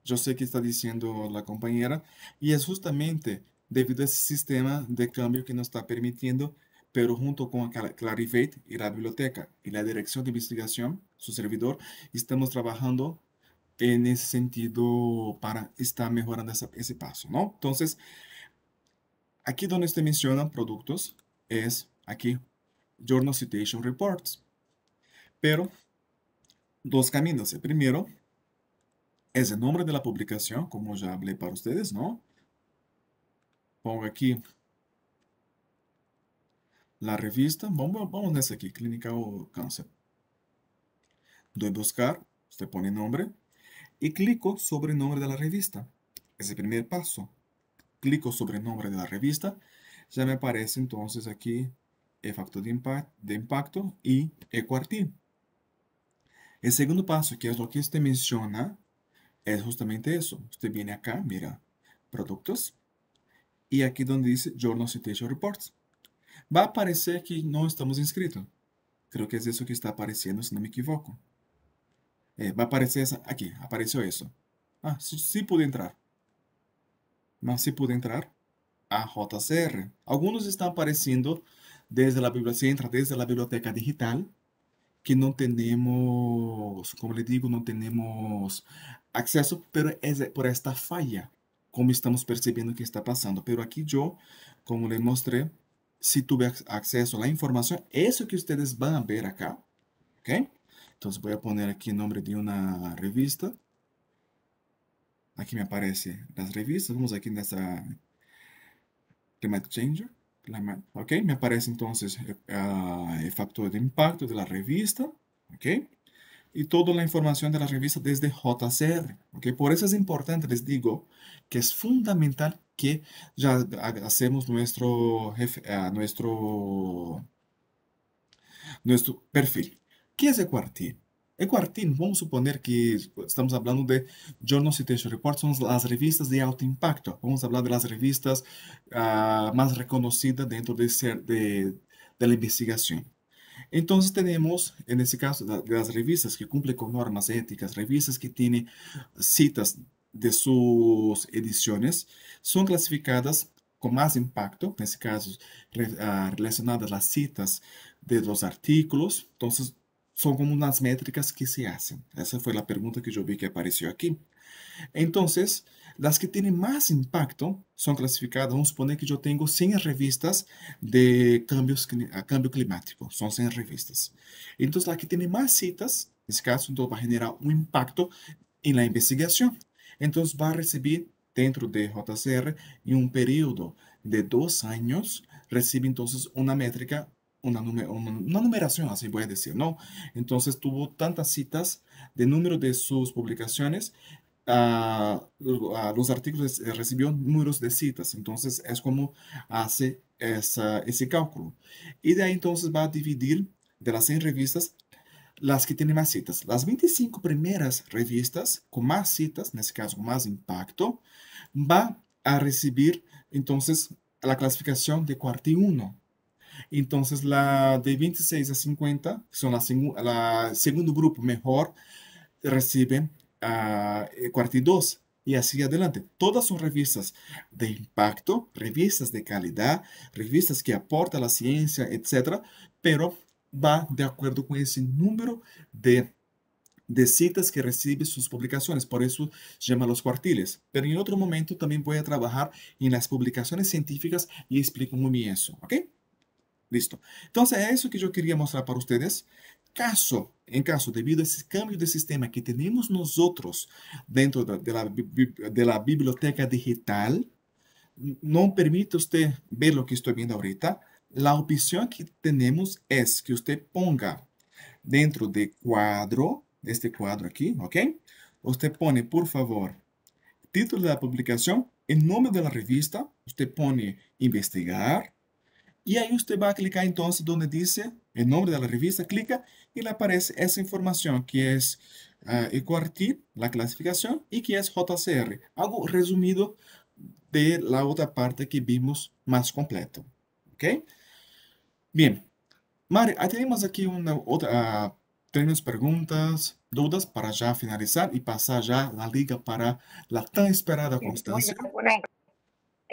A: Yo sé que está diciendo la compañera y es justamente debido a ese sistema de cambio que nos está permitiendo pero junto con Clarivate y la biblioteca y la dirección de investigación, su servidor, estamos trabajando en ese sentido para estar mejorando ese paso, ¿no? Entonces, aquí donde se mencionan productos es aquí Journal Citation Reports. Pero dos caminos. El primero es el nombre de la publicación, como ya hablé para ustedes, ¿no? Pongo aquí la revista, vamos, vamos nessa aquí, Clínica o cáncer Doy buscar, usted pone nombre y clico sobre el nombre de la revista. Es el primer paso. Clico sobre el nombre de la revista. Ya me aparece entonces aquí el factor de, de impacto y el cuartil. El segundo paso, que es lo que usted menciona, es justamente eso. Usted viene acá, mira, productos, y aquí donde dice Journal Citation Reports. Va a aparecer que no estamos inscritos. Creo que es eso que está apareciendo, si no me equivoco. Eh, va a aparecer esa, aquí, apareció eso. Ah, sí, pude entrar. Mas sí pude entrar a JCR. Algunos están apareciendo desde la biblioteca, entra desde la biblioteca digital, que no tenemos, como le digo, no tenemos acceso, pero es por esta falla, como estamos percibiendo que está pasando. Pero aquí yo, como le mostré, si tuve acceso a la información eso que ustedes van a ver acá, ok? voy a poner aquí el nombre de una revista. aquí me aparece las revistas. Vamos aquí en esta Climate Changer, ok? Me aparece entonces eh, ah, el factor de impacto de la revista, ok? y toda la información de la revista desde JCR. Por eso es importante, les digo, que es fundamental que ya hacemos nuestro, ah, nuestro, nuestro perfil. ¿Qué es Equartin? Equartin, vamos a suponer que estamos hablando de Journal Citation Report, son las revistas de alto impacto. Vamos a hablar de las revistas ah, más reconocidas dentro de, de, de la investigación. Entonces tenemos, en ese caso, las revistas que cumplen con normas éticas, revistas que tienen citas de sus ediciones, son clasificadas con más impacto, en ese caso, ah, relacionadas las citas de los artículos. Entonces, son como unas métricas que se hacen. Esa fue la pregunta que yo vi que apareció aquí. Entonces, las que tienen más impacto son clasificadas, vamos a suponer que yo tengo 100 revistas de cambios, cambio climático, son 100 revistas. Entonces, las que tienen más citas, en este caso, va a generar un impacto en la investigación. Entonces, va a recibir dentro de JCR, en un periodo de dos años, recibe entonces una métrica una, una, numeración, así voy a decir, ¿no? Entonces tuvo tantas citas de número de sus publicaciones a, los artículos eh, recibió números de citas, entonces es como hace ese cálculo. Y de ahí entonces va a dividir de las 100 revistas las que tienen más citas. Las 25 primeras revistas con más citas, en este caso con más impacto, va a recibir entonces la clasificación de y uno Entonces la de 26 a 50, son la, la segundo grupo mejor, reciben a 2, eh, y así adelante. Todas son revistas de impacto, revistas de calidad, revistas que aportan la ciencia, etc. Pero va de acuerdo con ese número de, de citas que recibe sus publicaciones. Por eso llama los cuartiles. Pero en otro momento también voy a trabajar en las publicaciones científicas y explico muy bien eso. ¿Ok? Listo. Entonces, eso que yo quería mostrar para ustedes. Caso en caso, debido a ese cambio de sistema que tenemos nosotros dentro de, la, biblioteca digital, no permite usted ver lo que estoy viendo ahorita. La opción que tenemos es que usted ponga dentro de cuadro, este cuadro aquí, ¿ok? Usted pone, por favor, título de la publicación, el nombre de la revista, usted pone investigar, y ahí usted va a clicar entonces donde dice el nombre de la revista, clica y le aparece esa información que es el eh, cuartil, e la clasificación, y que es JCR. Algo resumido de la otra parte que vimos más completo. ¿Ok? Bien. Mari, tenemos aquí una otra, ah, tenemos preguntas, dudas para ya finalizar y pasar ya la liga para la tan esperada constancia.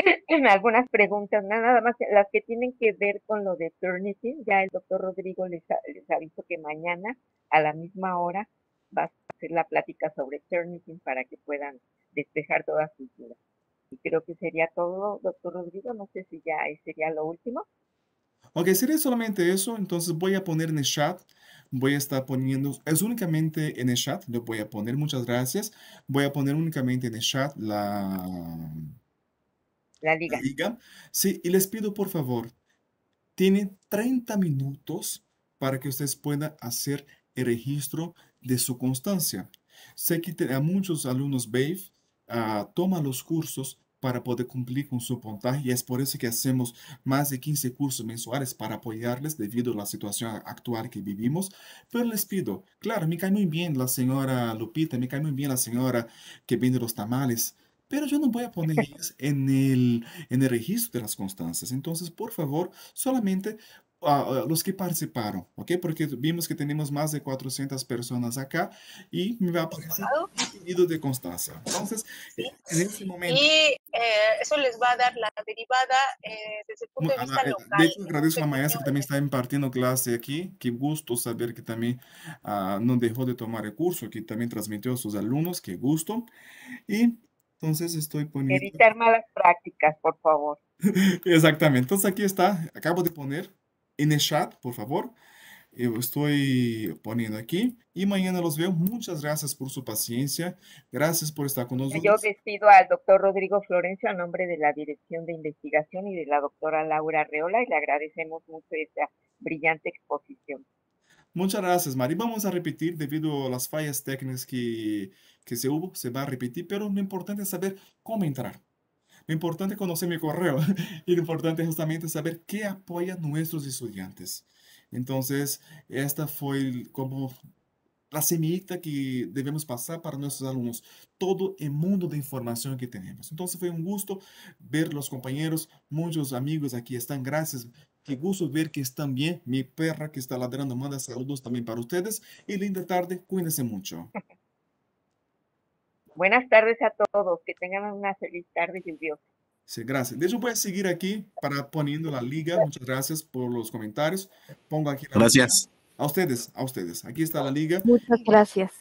B: algunas preguntas, nada más las que tienen que ver con lo de Turnitin. Ya el doctor Rodrigo les, ha, les que mañana a la misma hora va a hacer la plática sobre Turnitin para que puedan despejar todas sus dudas. Y creo que sería todo, doctor Rodrigo. No sé si ya sería lo último.
A: Ok, sería solamente eso. Entonces voy a poner en el chat. Voy a estar poniendo, es únicamente en el chat, lo voy a poner, muchas gracias. Voy a poner únicamente en el chat la, la Sí, y les pido por favor, tienen 30 minutos para que ustedes puedan hacer el registro de su constancia. Sé que a muchos alumnos BAVE ah, toma toman los cursos para poder cumplir con su puntaje y es por eso que hacemos más de 15 cursos mensuales para apoyarles debido a la situación actual que vivimos. Pero les pido, claro, me cae muy bien la señora Lupita, me cae muy bien la señora que vende los tamales, pero yo no voy a poner en el, en el registro de las constancias. Entonces, por favor, solamente ah, ah, los que participaron, ¿ok? Porque vimos que tenemos más de 400 personas acá y me va a aparecer un pedido de constancia. Entonces, en ese momento... Y eh,
B: eso les va a dar la derivada eh, desde el punto de ah, vista eh, local. De hecho, agradezco a
A: la maestra que también está impartiendo clase aquí. Qué gusto saber que también no dejó de tomar el curso, que también transmitió a sus alumnos. Qué gusto. Y entonces estoy poniendo...
B: Evitar malas
A: prácticas, por favor. Exactamente. Entonces aquí está. Acabo de poner en el chat, por favor. Eh, estoy poniendo aquí. Y mañana los veo. Muchas gracias por su paciencia. Gracias por estar con nosotros. Yo
B: despido al doctor Rodrigo Florencio a nombre de la Dirección de Investigación y de la doctora Laura Reola y le agradecemos mucho esta brillante exposición.
A: Muchas gracias, Mari. Vamos a repetir debido a las fallas técnicas que, que se hubo, se va a repetir, pero lo importante es saber cómo entrar. Lo importante es conocer mi correo y lo importante es justamente saber qué apoya a nuestros estudiantes. Entonces, esta fue como la semillita que debemos pasar para nuestros alumnos, todo el mundo de información que tenemos. Entonces fue un gusto ver los compañeros, muchos amigos aquí están, gracias Qué gusto ver que están bien. Mi perra que está ladrando manda saludos también para ustedes. Y linda tarde, cuídense mucho.
B: Buenas tardes a todos, que tengan una feliz tarde Dios.
A: Sí, gracias. De hecho, voy a seguir aquí para poniendo la liga. Muchas gracias por los comentarios. Pongo aquí la Gracias. A ustedes, a ustedes. Aquí está la liga. Muchas
B: gracias.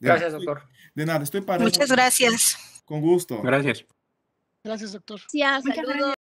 B: gracias, doctor. de nada, estoy para. Muchas gracias. Con gusto. Gracias. Gracias, doctor.